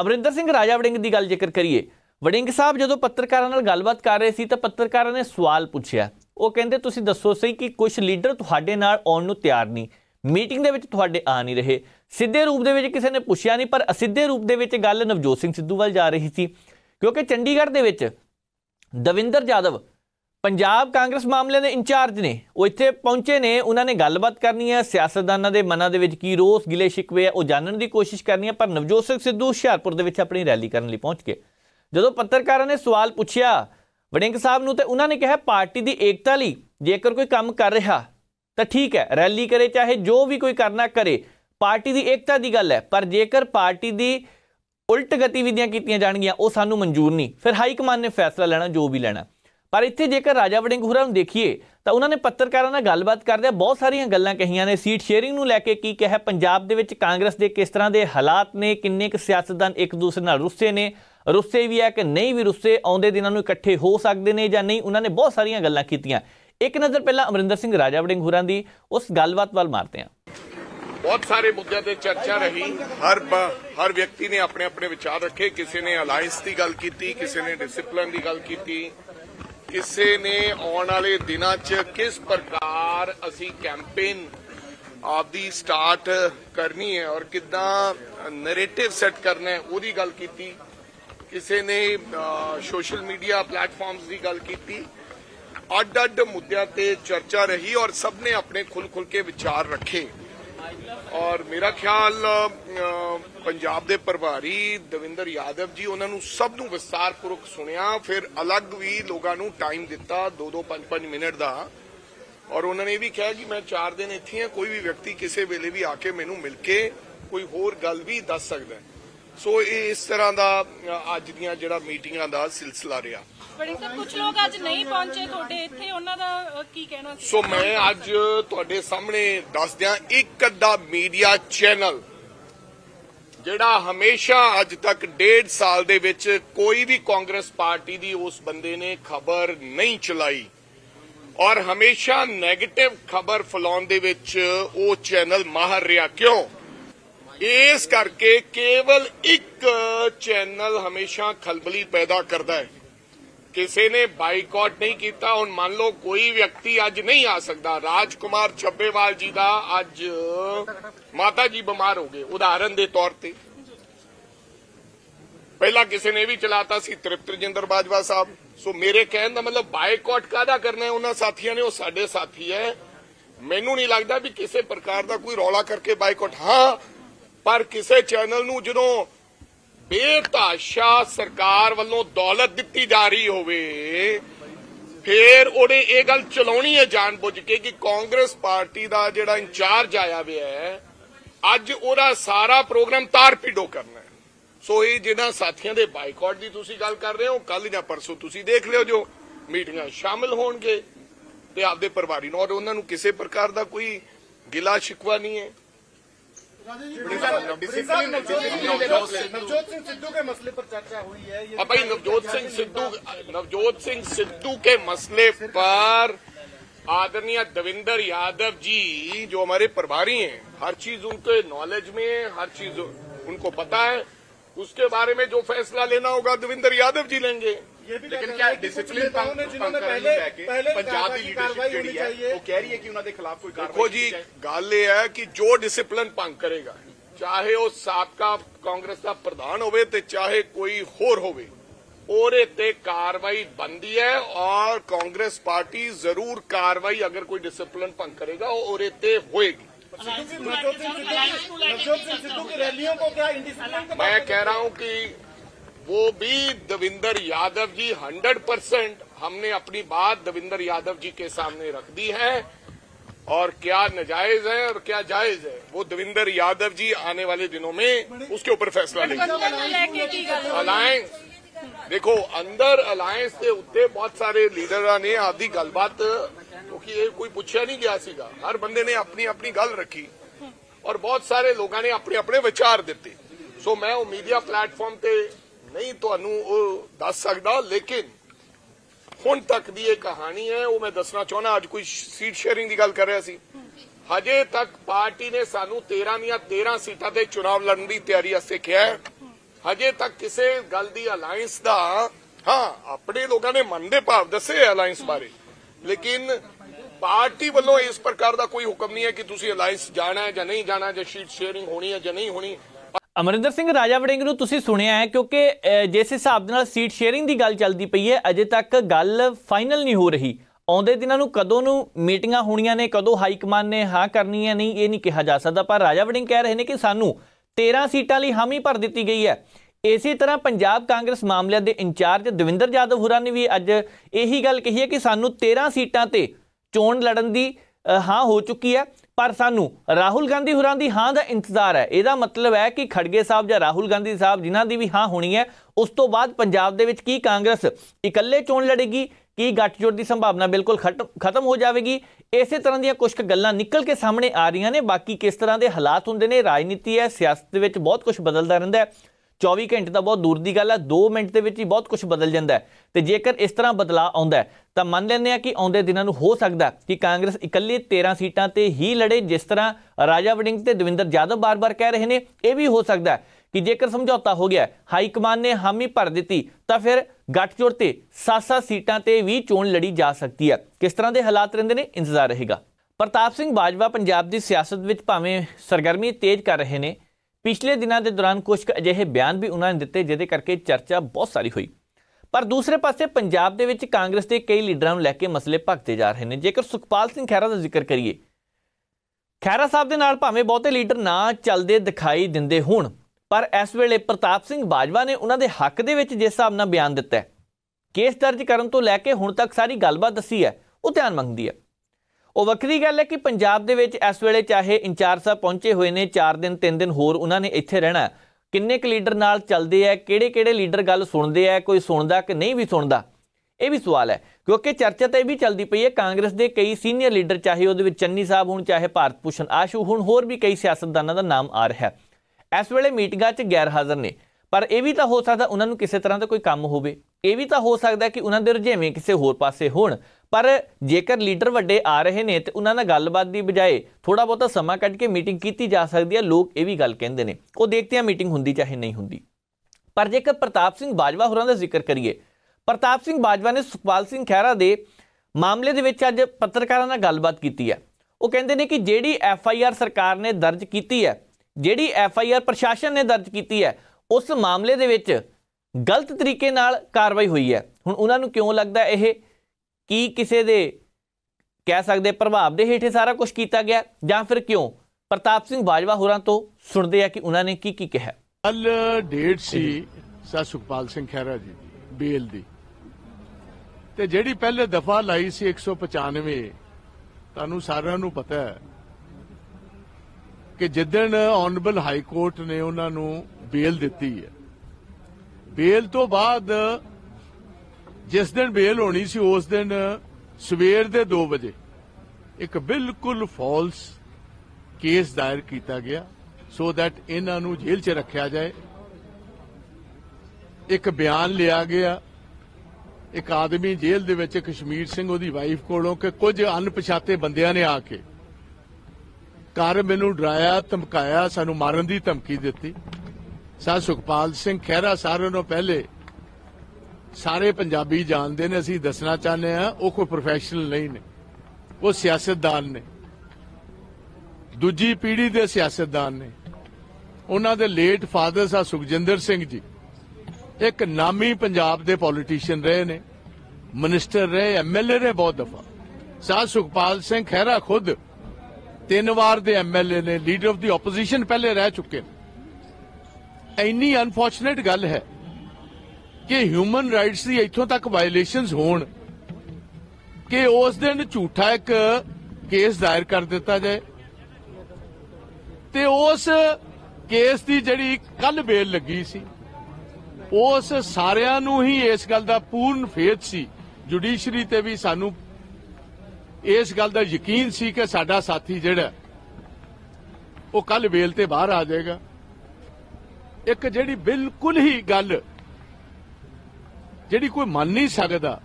ਅਮਰਿੰਦਰ ਸਿੰਘ ਰਾਜਾ ਵੜਿੰਗ ਦੀ ਗੱਲ ਜ਼ਿਕਰ ਕਰੀਏ ਵੜਿੰਗ ਸਾਹਿਬ ਜਦੋਂ ਪੱਤਰਕਾਰਾਂ ਨਾਲ ਗੱਲਬਾਤ ਕਰ ਰਹੇ ਸੀ ਤਾਂ ਪੱਤਰਕਾਰਾਂ ਨੇ ਸਵਾਲ ਪੁੱਛਿਆ ਉਹ ਕਹਿੰਦੇ ਤੁਸੀਂ ਦੱਸੋ ਸਹੀ ਕਿ ਕੁਝ ਲੀਡਰ ਤੁਹਾਡੇ ਨਾਲ ਆਉਣ ਨੂੰ ਤਿਆਰ ਨਹੀਂ ਮੀਟਿੰਗ ਦੇ ਵਿੱਚ ਤੁਹਾਡੇ ਆ ਨਹੀਂ ਰਹੇ ਸਿੱਧੇ ਰੂਪ ਦੇ ਵਿੱਚ ਕਿਸੇ ਨੇ ਪੁੱਛਿਆ ਨਹੀਂ ਪਰ ਅਸਿੱਧੇ ਰੂਪ ਦੇ ਵਿੱਚ ਗੱਲ ਨਵਜੋਤ ਸਿੰਘ ਸਿੱਧੂ ਵੱਲ ਜਾ ਰਹੀ ਸੀ ਕਿਉਂਕਿ ਚੰਡੀਗੜ੍ਹ ਦੇ ਵਿੱਚ ਦਵਿੰਦਰ ਜਾਦਵ ਪੰਜਾਬ ਕਾਂਗਰਸ ਮਾਮਲੇ ਦੇ ਇੰਚਾਰਜ ਨੇ ਉਹ ਇੱਥੇ ਪਹੁੰਚੇ ਨੇ ਉਹਨਾਂ ਨੇ ਗੱਲਬਾਤ ਕਰਨੀ ਹੈ ਸਿਆਸਤਦਾਨਾਂ ਦੇ ਮਨਾਂ ਦੇ ਵਿੱਚ ਕੀ ਰੋਸ ਗਿਲੇ ਸ਼ਿਕਵੇ ਆ ਉਹ ਜਾਣਨ ਦੀ ਕੋਸ਼ਿਸ਼ ਕਰਨੀ ਹੈ ਪਰ ਨਵਜੋਤ ਸਿੰਘ ਸਿੱਧੂ ਹੁਸ਼ਿਆਰਪੁਰ ਦੇ ਵਿੱਚ ਆਪਣੀ ਰੈਲੀ ਕਰਨ ਲਈ ਪਹੁੰਚ ਗਏ ਜਦੋਂ ਪੱਤਰਕਾਰਾਂ ਨੇ ਸਵਾਲ ਪੁੱਛਿਆ ਵੜਿੰਗ ਸਾਹਿਬ ਨੂੰ ਤੇ ਉਹਨਾਂ ਨੇ ਕਿਹਾ ਪਾਰਟੀ ਦੀ ਏਕਤਾ ਲਈ ਜੇਕਰ ਕੋਈ ਕੰਮ ਕਰ ਰਿਹਾ ਤਾਂ ਠੀਕ ਹੈ ਰੈਲੀ ਕਰੇ ਚਾਹੇ ਜੋ ਵੀ ਕੋਈ ਕਰਨਾ ਕਰੇ ਪਾਰਟੀ ਦੀ ਏਕਤਾ ਦੀ ਗੱਲ ਹੈ ਪਰ ਜੇਕਰ ਪਾਰਟੀ ਦੀ ਉਲਟ ਗਤੀਵਿਧੀਆਂ ਕੀਤੀਆਂ ਜਾਣਗੀਆਂ ਉਹ ਸਾਨੂੰ ਮਨਜ਼ੂਰ ਨਹੀਂ ਫਿਰ ਹਾਈ ਕਮਾਨ ਨੇ ਫੈਸਲਾ ਲੈਣਾ ਜੋ ਵੀ ਲੈਣਾ ਪਰ ਇੱਥੇ ਜੇਕਰ ਰਾਜਾ ਵੜਿੰਗ ਹੁਰਾ ਨੂੰ ਦੇਖੀਏ ਤਾਂ ਉਹਨਾਂ ਨੇ ਪੱਤਰਕਾਰਾਂ ਨਾਲ ਗੱਲਬਾਤ ਕਰਦੇ ਬਹੁਤ ਸਾਰੀਆਂ ਗੱਲਾਂ ਕਹੀਆਂ ਨੇ ਸੀਟ ਸ਼ੇਅਰਿੰਗ ਨੂੰ ਲੈ ਕੇ ਕੀ ਕਿਹਾ ਪੰਜਾਬ ਦੇ ਵਿੱਚ ਕਾਂਗਰਸ ਦੇ ਕਿਸ ਤਰ੍ਹਾਂ ਦੇ ਹਾਲਾਤ ਨੇ ਕਿੰਨੇ ਕੁ ਸਿਆਸਤਦਾਨ ਇੱਕ ਦੂਸਰੇ ਨਾਲ ਰੁੱਸੇ ਨੇ ਰੁੱਸੇ ਵੀ ਹੈ ਕਿ ਨਹੀਂ ਵੀ ਰੁੱਸੇ ਆਉਂਦੇ ਦਿਨਾਂ ਨੂੰ ਇਕੱਠੇ ਹੋ ਸਕਦੇ ਨੇ ਜਾਂ ਨਹੀਂ ਉਹਨਾਂ ਨੇ ਬਹੁਤ ਸਾਰੀਆਂ ਗੱਲਾਂ ਕੀਤੀਆਂ ਇੱਕ ਨਜ਼ਰ ਪਹਿਲਾਂ ਅਮਰਿੰਦਰ ਸਿੰਘ ਰਾਜਾ ਵੜਿੰਗ ਦੀ ਉਸ ਗੱਲਬਾਤ ਵੱਲ ਮਾਰਦੇ ਹਾਂ ਬਹੁਤ ਸਾਰੇ ਮੁੱਦਿਆਂ ਤੇ ਚਰਚਾ ਰਹੀ ਹਰ ਹਰ ਵਿਅਕਤੀ ਨੇ ਆਪਣੇ ਆਪਣੇ ਵਿਚਾਰ ਰੱਖੇ ਕਿਸੇ ਨੇ ਅਲਾਈਅੰਸ ਦੀ ਗੱਲ ਕੀਤੀ ਕਿਸੇ ਨੇ ਡਿਸਪਲਿਨ ਦੀ ਗੱਲ ਕੀਤੀ ਕਿਸੇ ਨੇ ਆਉਣ ਵਾਲੇ ਦਿਨਾਂ 'ਚ ਕਿਸ ਪ੍ਰਕਾਰ ਅਸੀਂ ਕੈਂਪੇਨ ਆਪਦੀ ਸਟਾਰਟ ਕਰਨੀ ਹੈ ਔਰ ਕਿਦਾਂ ਨੈਰੇਟਿਵ ਸੈੱਟ ਕਰਨਾ ਹੈ ਉਹਦੀ ਗੱਲ ਕੀਤੀ ਕਿਸੇ ਨੇ ਸੋਸ਼ਲ ਮੀਡੀਆ ਪਲੇਟਫਾਰਮਸ ਦੀ ਗੱਲ ਕੀਤੀ ਅੱਡ-ਅੱਡ ਮੁੱਦਿਆਂ ਤੇ ਚਰਚਾ ਰਹੀ ਔਰ ਸਭ ਨੇ ਆਪਣੇ ਖੁੱਲ-ਖੁੱਲ ਕੇ ਵਿਚਾਰ ਰੱਖੇ ਔਰ ਮੇਰਾ ਖਿਆਲ ਪੰਜਾਬ ਦੇ ਪ੍ਰਭਾਰੀ ਦਵਿੰਦਰ ਯਾਦਵ ਜੀ ਉਹਨਾਂ ਨੂੰ ਸਭ ਨੂੰ ਵਿਸਤਾਰਪੂਰਵਕ ਸੁਣਿਆ ਫਿਰ ਅਲੱਗ ਵੀ ਲੋਕਾਂ ਨੂੰ ਟਾਈਮ ਦਿੱਤਾ 2-2 5-5 ਮਿੰਟ ਦਾ ਔਰ ਉਹਨਾਂ ਨੇ ਵੀ ਕਿਹਾ ਕਿ ਮੈਂ 4 ਦਿਨ ਇੱਥੇ ਹਾਂ ਕੋਈ ਵੀ ਵਿਅਕਤੀ ਕਿਸੇ ਵੇਲੇ ਵੀ ਆ ਕੇ ਮੈਨੂੰ ਮਿਲ ਕੇ ਕੋਈ ਹੋਰ ਗੱਲ ਵੀ ਦੱਸ ਸਕਦਾ ਹੈ ਸੋ ਇਹ ਇਸ ਤਰ੍ਹਾਂ ਦਾ ਅੱਜ ਦੀਆਂ ਜਿਹੜਾ ਮੀਟਿੰਗਾਂ ਦਾ ਸਿਲਸਿਲਾ ਰਿਹਾ ਬੜੀ ਸਭ ਕੁਝ ਲੋਕ ਅੱਜ ਨਹੀਂ ਪਹੁੰਚੇ ਤੁਹਾਡੇ ਇੱਥੇ ਉਹਨਾਂ ਦਾ ਕੀ ਕਹਿਣਾ ਸੀ ਸੋ ਮੈਂ ਅੱਜ ਤੁਹਾਡੇ ਸਾਹਮਣੇ ਦੱਸ ਦਿਆਂ ਇੱਕ ਅੱਧਾ ਮੀਡੀਆ ਚੈਨਲ ਜਿਹੜਾ ਹਮੇਸ਼ਾ ਅੱਜ ਤੱਕ ਡੇਢ ਸਾਲ ਦੇ ਵਿੱਚ ਕੋਈ ਵੀ ਕਾਂਗਰਸ ਪਾਰਟੀ ਦੀ ਉਸ ਬੰਦੇ ਨੇ ਖਬਰ ਨਹੀਂ ਚਲਾਈ ਔਰ ਹਮੇਸ਼ਾ 네ਗੇਟਿਵ ਖਬਰ ਫਲਾਉਣ ਦੇ ਵਿੱਚ ਉਹ ਚੈਨਲ ਮਾਹਰ ਰਿਹਾ ਕਿਉਂ ਇਸ ਕਰਕੇ ਕੇਵਲ ਇੱਕ ਚੈਨਲ ਹਮੇਸ਼ਾ ਖਲਬਲੀ ਪੈਦਾ ਕਰਦਾ ਹੈ ਕਿਸੇ ਨੇ ਬਾਈਕਾਟ ਨਹੀਂ ਕੀਤਾ ਹੁਣ ਮੰਨ ਲਓ ਕੋਈ ਵਿਅਕਤੀ ਅੱਜ ਨਹੀਂ ਆ ਸਕਦਾ ਰਾਜਕੁਮਾਰ ਛੱਬੇਵਾਲ ਜੀ ਦਾ ਅੱਜ ਮਾਤਾ ਜੀ ਬਿਮਾਰ ਹੋ ਗਏ ਉਦਾਹਰਨ ਦੇ ਤੌਰ ਤੇ ਪਹਿਲਾਂ ਕਿਸੇ ਨੇ ਵੀ ਚਲਾਤਾ ਸੀ ਤ੍ਰਿਪਤ ਰਜਿੰਦਰ ਬਾਜਵਾ ਸਾਹਿਬ ਸੋ ਮੇਰੇ ਕਹਿਣ ਦਾ ਮਤਲਬ ਬਾਈਕਾਟ ਕਾਦਾ ਕਰਨਾ ਹੈ ਉਹਨਾਂ ਸਾਥੀਆਂ ਨੇ ਉਹ ਸਾਡੇ ਸਾਥੀ ਹੈ ਮੈਨੂੰ ਨਹੀਂ ਲੱਗਦਾ ਵੀ ਕਿਸੇ ਪ੍ਰਕਾਰ ਦਾ ਕੋਈ ਰੌਲਾ ਕਰਕੇ ਬਾਈਕਾਟ ਹਾਂ ਪਰ ਕਿਸੇ ਚੈਨਲ ਨੂੰ ਜਦੋਂ ਬੇਤਾਸ਼ਾ ਸਰਕਾਰ ਵੱਲੋਂ ਦੌਲਤ ਦਿੱਤੀ ਜਾ ਰਹੀ ਹੋਵੇ ਫੇਰ ਉਹਨੇ ਇਹ ਗੱਲ ਚਲਾਉਣੀ ਹੈ ਜਾਣਬੁੱਝ ਕੇ ਕਿ ਕਾਂਗਰਸ ਪਾਰਟੀ ਦਾ ਜਿਹੜਾ ਇੰਚਾਰਜ ਆਇਆ ਵਿਆ ਹੈ ਅੱਜ ਉਹਦਾ ਸਾਰਾ ਪ੍ਰੋਗਰਾਮ ਤਾਰਪੀਡੋ ਕਰਨਾ ਸੋ ਇਹ ਜਿਹੜਾ ਸਾਥੀਆਂ ਦੇ ਬਾਈਕਾਟ ਦੀ ਤੁਸੀਂ ਗੱਲ ਕਰ ਰਹੇ ਹੋ ਕੱਲ ਜਾਂ ਪਰਸੋਂ ਤੁਸੀਂ ਦੇਖ ਲਿਓ ਜੋ ਮੀਟਿੰਗਾਂ ਸ਼ਾਮਲ ਹੋਣਗੇ ਤੇ ਆਪਦੇ ਪਰਿਵਾਰੀ ਨੂੰ ਔਰ ਉਹਨਾਂ ਨੂੰ ਕਿਸੇ ਪ੍ਰਕਾਰ ਦਾ ਕੋਈ ਗਿਲਾ ਸ਼ਿਕਵਾ ਨਹੀਂ ਹੈ नवजोत सिंह सिद्धू के मसले पर चर्चा हुई है भाई तो नवजोत सिंह सिद्धू नवजोत सिंह सिद्धू के मसले पर आदरणीय दविंदर यादव जी जो हमारे प्रभारी हैं हर चीज उनके नॉलेज में हर चीज उनको पता है उसके बारे में जो फैसला लेना होगा दविंदर यादव जी लेंगे ਲੇਕਿਨ ਕਿਆ ਡਿਸਪਲਿਨ ਜਿਨ੍ਹਾਂ ਨੇ ਪਹਿਲੇ ਪਹਿਲੇ ਪੰਜਾਬ ਦੀ ਲੀਡਰਸ਼ਿਪ ਜਿਹੜੀ ਹੈ ਉਹ ਕਹਿ ਰਹੀ ਹੈ ਕਿ ਉਹਨਾਂ ਦੇ ਖਿਲਾਫ ਕੋਈ ਕਾਰਵਾਈ ਦੇਖੋ ਜੀ ਗੱਲ ਇਹ ਹੈ ਕਿ ਜੋ ਡਿਸਪਲਿਨ ਭੰਗ ਕਰੇਗਾ ਚਾਹੇ ਉਹ ਸਾਬਕਾ ਕਾਂਗਰਸ ਦਾ ਪ੍ਰਧਾਨ ਹੋਵੇ ਤੇ ਚਾਹੇ ਕੋਈ ਹੋਰ ਹੋਵੇ ਉਹਦੇ ਤੇ ਕਾਰਵਾਈ ਬੰਦੀ ਹੈ ਔਰ ਕਾਂਗਰਸ ਪਾਰਟੀ ਜ਼ਰੂਰ ਕਾਰਵਾਈ ਅਗਰ ਕੋਈ ਡਿਸਪਲਿਨ ਭੰਗ ਕਰੇਗਾ ਉਹ ਉਹਦੇ ਤੇ ਹੋਏਗੀ ਮੈਂ ਕਹਿ ਰਹਾ हूं ਕਿ वो भी दविंदर यादव जी 100 परसेंट हमने अपनी बात दविंदर यादव जी के सामने रख दी है और क्या नजायज है और क्या जायज है वो दविंदर यादव जी आने वाले दिनों में उसके ऊपर फैसला लेंगे अलायंस देखो अंदर अलायंस के उत्ते बहुत सारे लीडर ने आधी गलबात क्योंकि तो कोई पूछा नहीं गया ਸੀਗਾ हर बंदे ने अपनी अपनी गल रखी और बहुत सारे लोगों ने अपने अपने विचार दिते सो ਮੈਂ ਉਹ ਮੀਡੀਆ ਪਲੇਟਫਾਰਮ ਨਹੀਂ ਤੁਹਾਨੂੰ ਉਹ ਦੱਸ ਸਕਦਾ ਲੇਕਿਨ ਹੁਣ ਤੱਕ ਦੀ ਇਹ ਕਹਾਣੀ ਹੈ ਉਹ ਮੈਂ ਦੱਸਣਾ ਚਾਹੁੰਦਾ ਅੱਜ ਕੋਈ ਸੀਟ ਸ਼ੇਅਰਿੰਗ ਦੀ ਗੱਲ ਕਰ ਰਿਹਾ ਸੀ ਹਜੇ ਤੱਕ ਪਾਰਟੀ ਨੇ ਸਾਨੂੰ 13 ਦੀਆਂ 13 ਸੀਟਾਂ ਤੇ ਚੋਣ ਲੜਨ ਦੀ ਤਿਆਰੀ ਅਸੇ ਕਿਹਾ ਹਜੇ ਤੱਕ ਕਿਸੇ ਗੱਲ ਦੀ ਅਲਾਈਅੰਸ ਦਾ ਹਾਂ ਆਪਣੇ ਲੋਕਾਂ ਨੇ ਦੇ ਭਾਵ ਦੱਸੇ ਅਲਾਈਅੰਸ ਬਾਰੇ ਲੇਕਿਨ ਪਾਰਟੀ ਵੱਲੋਂ ਇਸ ਪ੍ਰਕਾਰ ਦਾ ਕੋਈ ਹੁਕਮ ਨਹੀਂ ਹੈ ਕਿ ਤੁਸੀਂ ਅਲਾਈਅੰਸ ਜਾਣਾ ਹੈ ਜਾਂ ਨਹੀਂ ਜਾਣਾ ਜਾਂ ਸ਼ੀਟ ਸ਼ੇਅਰਿੰਗ ਹੋਣੀ ਹੈ ਜਾਂ ਨਹੀਂ ਹੋਣੀ ਅਮਰਿੰਦਰ ਸਿੰਘ ਰਾਜਾ ਵੜਿੰਗ ਨੂੰ ਤੁਸੀਂ ਸੁਣਿਆ ਹੈ ਕਿਉਂਕਿ ਜਿਸ ਹਿਸਾਬ ਦੇ ਨਾਲ ਸੀਟ ਸ਼ੇਅਰਿੰਗ ਦੀ ਗੱਲ ਚੱਲਦੀ ਪਈ ਹੈ ਅਜੇ ਤੱਕ ਗੱਲ ਫਾਈਨਲ ਨਹੀਂ ਹੋ ਰਹੀ ਆਉਂਦੇ ਦਿਨਾਂ ਨੂੰ ਕਦੋਂ ਨੂੰ ਮੀਟਿੰਗਾਂ ਹੋਣੀਆਂ ਨੇ ਕਦੋਂ ਹਾਈ ਕਮਾਨ ਨੇ ਹਾਂ ਕਰਨੀ ਹੈ ਨਹੀਂ ਇਹ ਨਹੀਂ ਕਿਹਾ ਜਾ ਸਕਦਾ ਪਰ ਰਾਜਾ ਵੜਿੰਗ ਕਹਿ ਰਹੇ ਨੇ ਕਿ ਸਾਨੂੰ 13 ਸੀਟਾਂ ਲਈ ਹਾਮੀ ਭਰ ਦਿੱਤੀ ਗਈ ਹੈ ਇਸੇ ਤਰ੍ਹਾਂ ਪੰਜਾਬ ਕਾਂਗਰਸ ਮਾਮਲਿਆਂ ਦੇ ਇੰਚਾਰਜ ਦਵਿੰਦਰ ਜਾਦਵ ਹੁਰਾਂ ਨੇ ਵੀ ਅੱਜ ਇਹੀ ਗੱਲ ਕਹੀ ਹੈ ਕਿ ਸਾਨੂੰ 13 ਸੀਟਾਂ ਤੇ ਚੋਣ ਲੜਨ ਦੀ ਹਾਂ ਹੋ ਚੁੱਕੀ ਹੈ ਪਰ ਸਾਨੂੰ ਰਾਹੁਲ ਗਾਂਧੀ ਹੁਰਾਂ ਦੀ ਹਾਂ ਦਾ ਇੰਤਜ਼ਾਰ ਹੈ ਇਹਦਾ ਮਤਲਬ ਹੈ ਕਿ ਖੜਗੇ ਸਾਹਿਬ ਜਾਂ ਰਾਹੁਲ ਗਾਂਧੀ ਸਾਹਿਬ ਜਿਨ੍ਹਾਂ ਦੀ ਵੀ ਹਾਂ ਹੋਣੀ ਹੈ ਉਸ ਤੋਂ ਬਾਅਦ ਪੰਜਾਬ ਦੇ ਵਿੱਚ ਕੀ ਕਾਂਗਰਸ ਇਕੱਲੇ ਚੋਣ ਲੜੇਗੀ ਕੀ ਗੱਠਜੋੜ ਦੀ ਸੰਭਾਵਨਾ ਬਿਲਕੁਲ ਖਤਮ ਹੋ ਜਾਵੇਗੀ ਇਸੇ ਤਰ੍ਹਾਂ ਦੀਆਂ ਕੁਝ ਗੱਲਾਂ ਨਿਕਲ ਕੇ ਸਾਹਮਣੇ ਆ ਰਹੀਆਂ ਨੇ ਬਾਕੀ ਕਿਸ ਤਰ੍ਹਾਂ ਦੇ ਹਾਲਾਤ ਹੁੰਦੇ ਨੇ ਰਾਜਨੀਤੀ ਹੈ ਸਿਆਸਤ ਦੇ ਵਿੱਚ ਬਹੁਤ ਕੁਝ ਬਦਲਦਾ ਰਹਿੰਦਾ ਹੈ 24 ਘੰਟੇ ਤਾਂ ਬਹੁਤ ਦੂਰ ਦੀ ਗੱਲ ਹੈ 2 ਮਿੰਟ ਦੇ ਵਿੱਚ ਹੀ ਬਹੁਤ ਕੁਝ ਬਦਲ ਜਾਂਦਾ ਹੈ ਤੇ ਜੇਕਰ ਇਸ ਤਰ੍ਹਾਂ ਬਦਲਾਅ ਆਉਂਦਾ ਤਾਂ ਮੰਨ ਲੈਂਦੇ ਆ ਕਿ ਆਉਂਦੇ ਦਿਨਾਂ ਨੂੰ ਹੋ ਸਕਦਾ ਕਿ ਕਾਂਗਰਸ ਇਕੱਲੇ 13 ਸੀਟਾਂ ਤੇ ਹੀ ਲੜੇ ਜਿਸ ਤਰ੍ਹਾਂ ਰਾਜਾ ਵੜਿੰਗ ਤੇ ਦਵਿੰਦਰ ਜਾਦਵ ਬਾਰ-ਬਾਰ ਕਹਿ ਰਹੇ ਨੇ ਇਹ ਵੀ ਹੋ ਸਕਦਾ ਕਿ ਜੇਕਰ ਸਮਝੌਤਾ ਹੋ ਗਿਆ ਹਾਈ ਕਮਾਨ ਨੇ ਹਾਮੀ ਭਰ ਦਿੱਤੀ ਤਾਂ ਫਿਰ ਗੱਠਜੋੜ ਤੇ 7-7 ਸੀਟਾਂ ਤੇ ਵੀ ਚੋਣ ਲੜੀ ਜਾ ਸਕਦੀ ਹੈ ਕਿਸ ਤਰ੍ਹਾਂ ਦੇ ਹਾਲਾਤ ਰਹਿੰਦੇ ਨੇ ਇੰਤਜ਼ਾਰ ਰਹੇਗਾ ਪ੍ਰਤਾਪ ਸਿੰਘ ਬਾਜਵਾ ਪੰਜਾਬ ਦੀ ਸਿਆਸਤ ਵਿੱਚ ਭਾਵੇਂ ਸਰਗਰਮੀ ਤੇਜ਼ ਕਰ ਰਹੇ ਨੇ ਪਿਛਲੇ ਦਿਨਾਂ ਦੇ ਦੌਰਾਨ ਕੁਝ ਅਜਿਹੇ ਬਿਆਨ ਵੀ ਉਹਨਾਂ ਨੇ ਦਿੱਤੇ ਜਿਹਦੇ ਕਰਕੇ ਚਰਚਾ ਬਹੁਤ ਸਾਰੀ ਹੋਈ ਪਰ ਦੂਸਰੇ ਪਾਸੇ ਪੰਜਾਬ ਦੇ ਵਿੱਚ ਕਾਂਗਰਸ ਦੇ ਕਈ ਲੀਡਰਾਂ ਨੂੰ ਲੈ ਕੇ ਮਸਲੇ ਭਗਤੇ ਜਾ ਰਹੇ ਨੇ ਜੇਕਰ ਸੁਖਪਾਲ ਸਿੰਘ ਖਹਿਰਾ ਦਾ ਜ਼ਿਕਰ ਕਰੀਏ ਖਹਿਰਾ ਸਾਹਿਬ ਦੇ ਨਾਲ ਭਾਵੇਂ ਬਹੁਤੇ ਲੀਡਰ ਨਾ ਚੱਲਦੇ ਦਿਖਾਈ ਦਿੰਦੇ ਹੁਣ ਪਰ ਇਸ ਵੇਲੇ ਪ੍ਰਤਾਪ ਸਿੰਘ ਬਾਜਵਾ ਨੇ ਉਹਨਾਂ ਦੇ ਹੱਕ ਦੇ ਵਿੱਚ ਜਿਸ ਹਿਸਾਬ ਨਾਲ ਬਿਆਨ ਦਿੱਤਾ ਹੈ ਕੇਸ ਦਰਜ ਕਰਨ ਤੋਂ ਲੈ ਕੇ ਹੁਣ ਤੱਕ ਸਾਰੀ ਗੱਲਬਾਤ ਦੱਸੀ ਹੈ ਉਹ ਧਿਆਨ ਮੰਗਦੀ ਹੈ ਉਹ ਵੱਖਰੀ ਗੱਲ ਹੈ ਕਿ ਪੰਜਾਬ ਦੇ ਵਿੱਚ ਇਸ ਵੇਲੇ ਚਾਹੇ ਇੰਚਾਰਜ ਸਾਹਿਬ ਪਹੁੰਚੇ ਹੋਏ ਨੇ 4 ਦਿਨ 3 ਦਿਨ ਹੋਰ ਉਹਨਾਂ ਨੇ ਇੱਥੇ ਰਹਿਣਾ ਕਿੰਨੇ ਕੁ ਲੀਡਰ ਨਾਲ ਚੱਲਦੇ ਆ ਕਿਹੜੇ-ਕਿਹੜੇ ਲੀਡਰ ਗੱਲ ਸੁਣਦੇ ਆ ਕੋਈ ਸੁਣਦਾ ਕਿ ਨਹੀਂ ਵੀ ਸੁਣਦਾ ਇਹ ਵੀ ਸਵਾਲ ਹੈ ਕਿਉਂਕਿ ਚਰਚਾ ਤਾਂ ਇਹ ਵੀ ਚੱਲਦੀ ਪਈ ਹੈ ਕਾਂਗਰਸ ਦੇ ਕਈ ਸੀਨੀਅਰ ਲੀਡਰ ਚਾਹੇ ਉਹਦੇ ਵਿੱਚ ਚੰਨੀ ਸਾਹਿਬ ਹੋਣ ਚਾਹੇ ਭਾਰਤ ਪੂਸ਼ਨ ਆਸ਼ੂ ਹੋਣ ਹੋਰ ਵੀ ਕਈ ਸਿਆਸਤਦਾਨਾਂ ਦਾ ਨਾਮ ਆ ਰਿਹਾ ਹੈ ਇਸ ਵੇਲੇ ਮੀਟਿੰਗਾਂ 'ਚ ਗੈਰ ਹਾਜ਼ਰ ਨੇ ਪਰ ਇਹ ਵੀ ਤਾਂ ਹੋ ਸਕਦਾ ਉਹਨਾਂ ਨੂੰ ਕਿਸੇ ਤਰ੍ਹਾਂ ਦਾ ਕੋਈ ਕੰਮ ਹੋਵੇ ਇਹ ਵੀ ਤਾਂ ਹੋ ਸਕਦਾ ਕਿ ਉਹਨਾਂ ਦੇ ਰੁਝੇਵੇਂ ਕਿਸੇ ਹੋਰ ਪਾਸੇ ਹੋਣ ਪਰ ਜੇਕਰ ਲੀਡਰ ਵੱਡੇ ਆ ਰਹੇ ਨੇ ਤੇ ਉਹਨਾਂ ਨਾਲ ਗੱਲਬਾਤ ਦੀ ਬਜਾਏ ਥੋੜਾ ਬਹੁਤਾ ਸਮਾਂ ਕੱਢ ਕੇ ਮੀਟਿੰਗ ਕੀਤੀ ਜਾ ਸਕਦੀ ਹੈ ਲੋਕ ਇਹ ਵੀ ਗੱਲ ਕਹਿੰਦੇ ਨੇ ਉਹ ਦੇਖਦੇ ਆ ਮੀਟਿੰਗ ਹੁੰਦੀ ਚਾਹੇ ਨਹੀਂ ਹੁੰਦੀ ਪਰ ਜੇਕਰ ਪ੍ਰਤਾਪ ਸਿੰਘ ਬਾਜਵਾ ਹੋਰਾਂ ਦਾ ਜ਼ਿਕਰ ਕਰੀਏ ਪ੍ਰਤਾਪ ਸਿੰਘ ਬਾਜਵਾ ਨੇ ਸੁਖਪਾਲ ਸਿੰਘ ਖਹਿਰਾ ਦੇ ਮਾਮਲੇ ਦੇ ਵਿੱਚ ਅੱਜ ਪੱਤਰਕਾਰਾਂ ਨਾਲ ਗੱਲਬਾਤ ਕੀਤੀ ਹੈ ਉਹ ਕਹਿੰਦੇ ਨੇ ਕਿ ਜਿਹੜੀ ਐਫ ਆਈ ਆਰ ਸਰਕਾਰ ਨੇ ਦਰਜ ਕੀਤੀ ਹੈ ਜਿਹੜੀ ਐਫ ਆਈ ਆਰ ਪ੍ਰਸ਼ਾਸਨ ਨੇ ਦਰਜ ਕੀਤੀ ਹੈ ਉਸ ਮਾਮਲੇ ਦੇ ਵਿੱਚ ਗਲਤ ਤਰੀਕੇ ਨਾਲ ਕਾਰਵਾਈ ਹੋਈ ਹੈ ਹੁਣ ਉਹਨਾਂ ਨੂੰ ਕਿਉਂ ਲੱਗਦਾ ਇਹ ਕੀ ਕਿਸੇ ਦੇ ਕਹਿ ਸਕਦੇ ਪ੍ਰਭਾਵ ਦੇ ਹੇਠੇ ਸਾਰਾ ਕੁਝ ਕੀਤਾ ਗਿਆ ਜਾਂ ਫਿਰ ਕਿਉਂ ਪ੍ਰਤਾਪ ਸਿੰਘ ਬਾਜਵਾ ਹੋਰਾਂ ਤੋਂ ਸੁਣਦੇ ਆ ਕਿ ਉਹਨਾਂ ਨੇ ਕੀ ਕੀ ਕਿਹਾ ਅਲ ਡੇਟ ਸੀ ਸਾ ਸੁਖਪਾਲ ਸਿੰਘ ਖਹਿਰਾ ਜੀ ਬੇਲ ਦੀ ਤੇ ਜਿਹੜੀ ਪਹਿਲੇ ਦਫਾ ਲਾਈ ਸੀ 195 ਤੁਹਾਨੂੰ ਸਾਰਿਆਂ ਨੂੰ ਪਤਾ ਹੈ ਕਿ ਜਿੱਦਣ ਆਨਰੇਬਲ ਹਾਈ ਕੋਰਟ ਨੇ ਉਹਨਾਂ ਨੂੰ ਬੇਲ ਦਿੱਤੀ ਹੈ ਬੇਲ ਤੋਂ ਬਾਅਦ ਜਿਸ ਦਿਨ ਬੇਲ ਹੋਣੀ ਸੀ ਉਸ ਦਿਨ ਸਵੇਰ ਦੇ 2 ਵਜੇ ਇੱਕ ਬਿਲਕੁਲ ਫਾਲਸ ਕੇਸ ਦਾਇਰ ਕੀਤਾ ਗਿਆ ਸੋ ਥੈਟ ਇਹਨਾਂ ਨੂੰ ਜੇਲ੍ਹ 'ਚ ਰੱਖਿਆ ਜਾਏ ਇੱਕ ਬਿਆਨ ਲਿਆ ਗਿਆ ਇੱਕ ਆਦਮੀ ਜੇਲ੍ਹ ਦੇ ਵਿੱਚ ਕਸ਼ਮੀਰ ਸਿੰਘ ਉਹਦੀ ਵਾਈਫ ਕੋਲੋਂ ਕਿ ਕੁਝ ਅਣਪਛਾਤੇ ਬੰਦਿਆਂ ਨੇ ਆ ਕੇ ਘਰ ਮੈਨੂੰ ਡਰਾਇਆ ਧਮਕਾਇਆ ਸਾਨੂੰ ਮਾਰਨ ਦੀ ਧਮਕੀ ਦਿੱਤੀ ਸਾਹ ਸੁਖਪਾਲ ਸਿੰਘ ਖਹਿਰਾ ਸਾਰਿਆਂ ਨੂੰ ਪਹਿਲੇ ਸਾਰੇ ਪੰਜਾਬੀ ਜਾਣਦੇ ਨੇ ਅਸੀਂ ਦੱਸਣਾ ਚਾਹੁੰਦੇ ਆ ਉਹ ਕੋਈ ਪ੍ਰੋਫੈਸ਼ਨਲ ਨਹੀਂ ਨੇ ਉਹ ਸਿਆਸਤਦਾਨ ਨੇ ਦੂਜੀ ਪੀੜ੍ਹੀ ਦੇ ਸਿਆਸਤਦਾਨ ਨੇ ਉਹਨਾਂ ਦੇ ਲੇਟ ਫਾਦਰ ਸਾ ਸੁਖਜਿੰਦਰ ਸਿੰਘ ਜੀ ਇੱਕ ਨਾਮੀ ਪੰਜਾਬ ਦੇ ਪੋਲੀਟੀਸ਼ੀਅਨ ਰਹੇ ਨੇ ਮਿਨਿਸਟਰ ਰਹੇ ਐਮਐਲਏ ਰਹੇ ਬਹੁਤ ਦਫਾ ਸਾਹ ਸੁਖਪਾਲ ਸਿੰਘ ਖਹਿਰਾ ਖੁਦ ਤਿੰਨ ਵਾਰ ਦੇ ਐਮਐਲਏ ਨੇ ਲੀਡਰ ਆਫ ਦੀ ਆਪੋਜੀਸ਼ਨ ਪਹਿਲੇ ਰਹਿ ਚੁੱਕੇ ਐਨੀ ਅਨਫੋਰਚੂਨੇਟ ਗੱਲ ਹੈ ਕਿ ਹਿਊਮਨ ਰਾਈਟਸ ਦੀ ਇੱਥੋਂ ਤੱਕ ਵਾਇਲੇਸ਼ਨਸ ਹੋਣ ਕਿ ਉਸ ਦਿਨ ਝੂਠਾ ਇੱਕ ਕੇਸ ਦਾਇਰ ਕਰ ਦਿੱਤਾ ਜਾਏ ਤੇ ਉਸ ਕੇਸ ਦੀ ਜਿਹੜੀ ਕੱਲ ਬੇਲ ਲੱਗੀ ਸੀ ਉਸ ਸਾਰਿਆਂ ਨੂੰ ਹੀ ਇਸ ਗੱਲ ਦਾ ਪੂਰਨ ਫੇਥ ਸੀ ਜੁਡੀਸ਼ਰੀ ਤੇ ਵੀ ਸਾਨੂੰ ਇਸ ਗੱਲ ਦਾ ਯਕੀਨ ਸੀ ਕਿ ਸਾਡਾ ਸਾਥੀ ਜਿਹੜਾ ਉਹ ਕੱਲ ਬੇਲ ਤੇ ਬਾਹਰ ਆ ਜਾਏਗਾ ਇੱਕ ਜਿਹੜੀ ਬਿਲਕੁਲ ਹੀ ਗੱਲ ਜਿਹੜੀ ਕੋਈ ਮੰਨ ਨਹੀਂ ਸਕਦਾ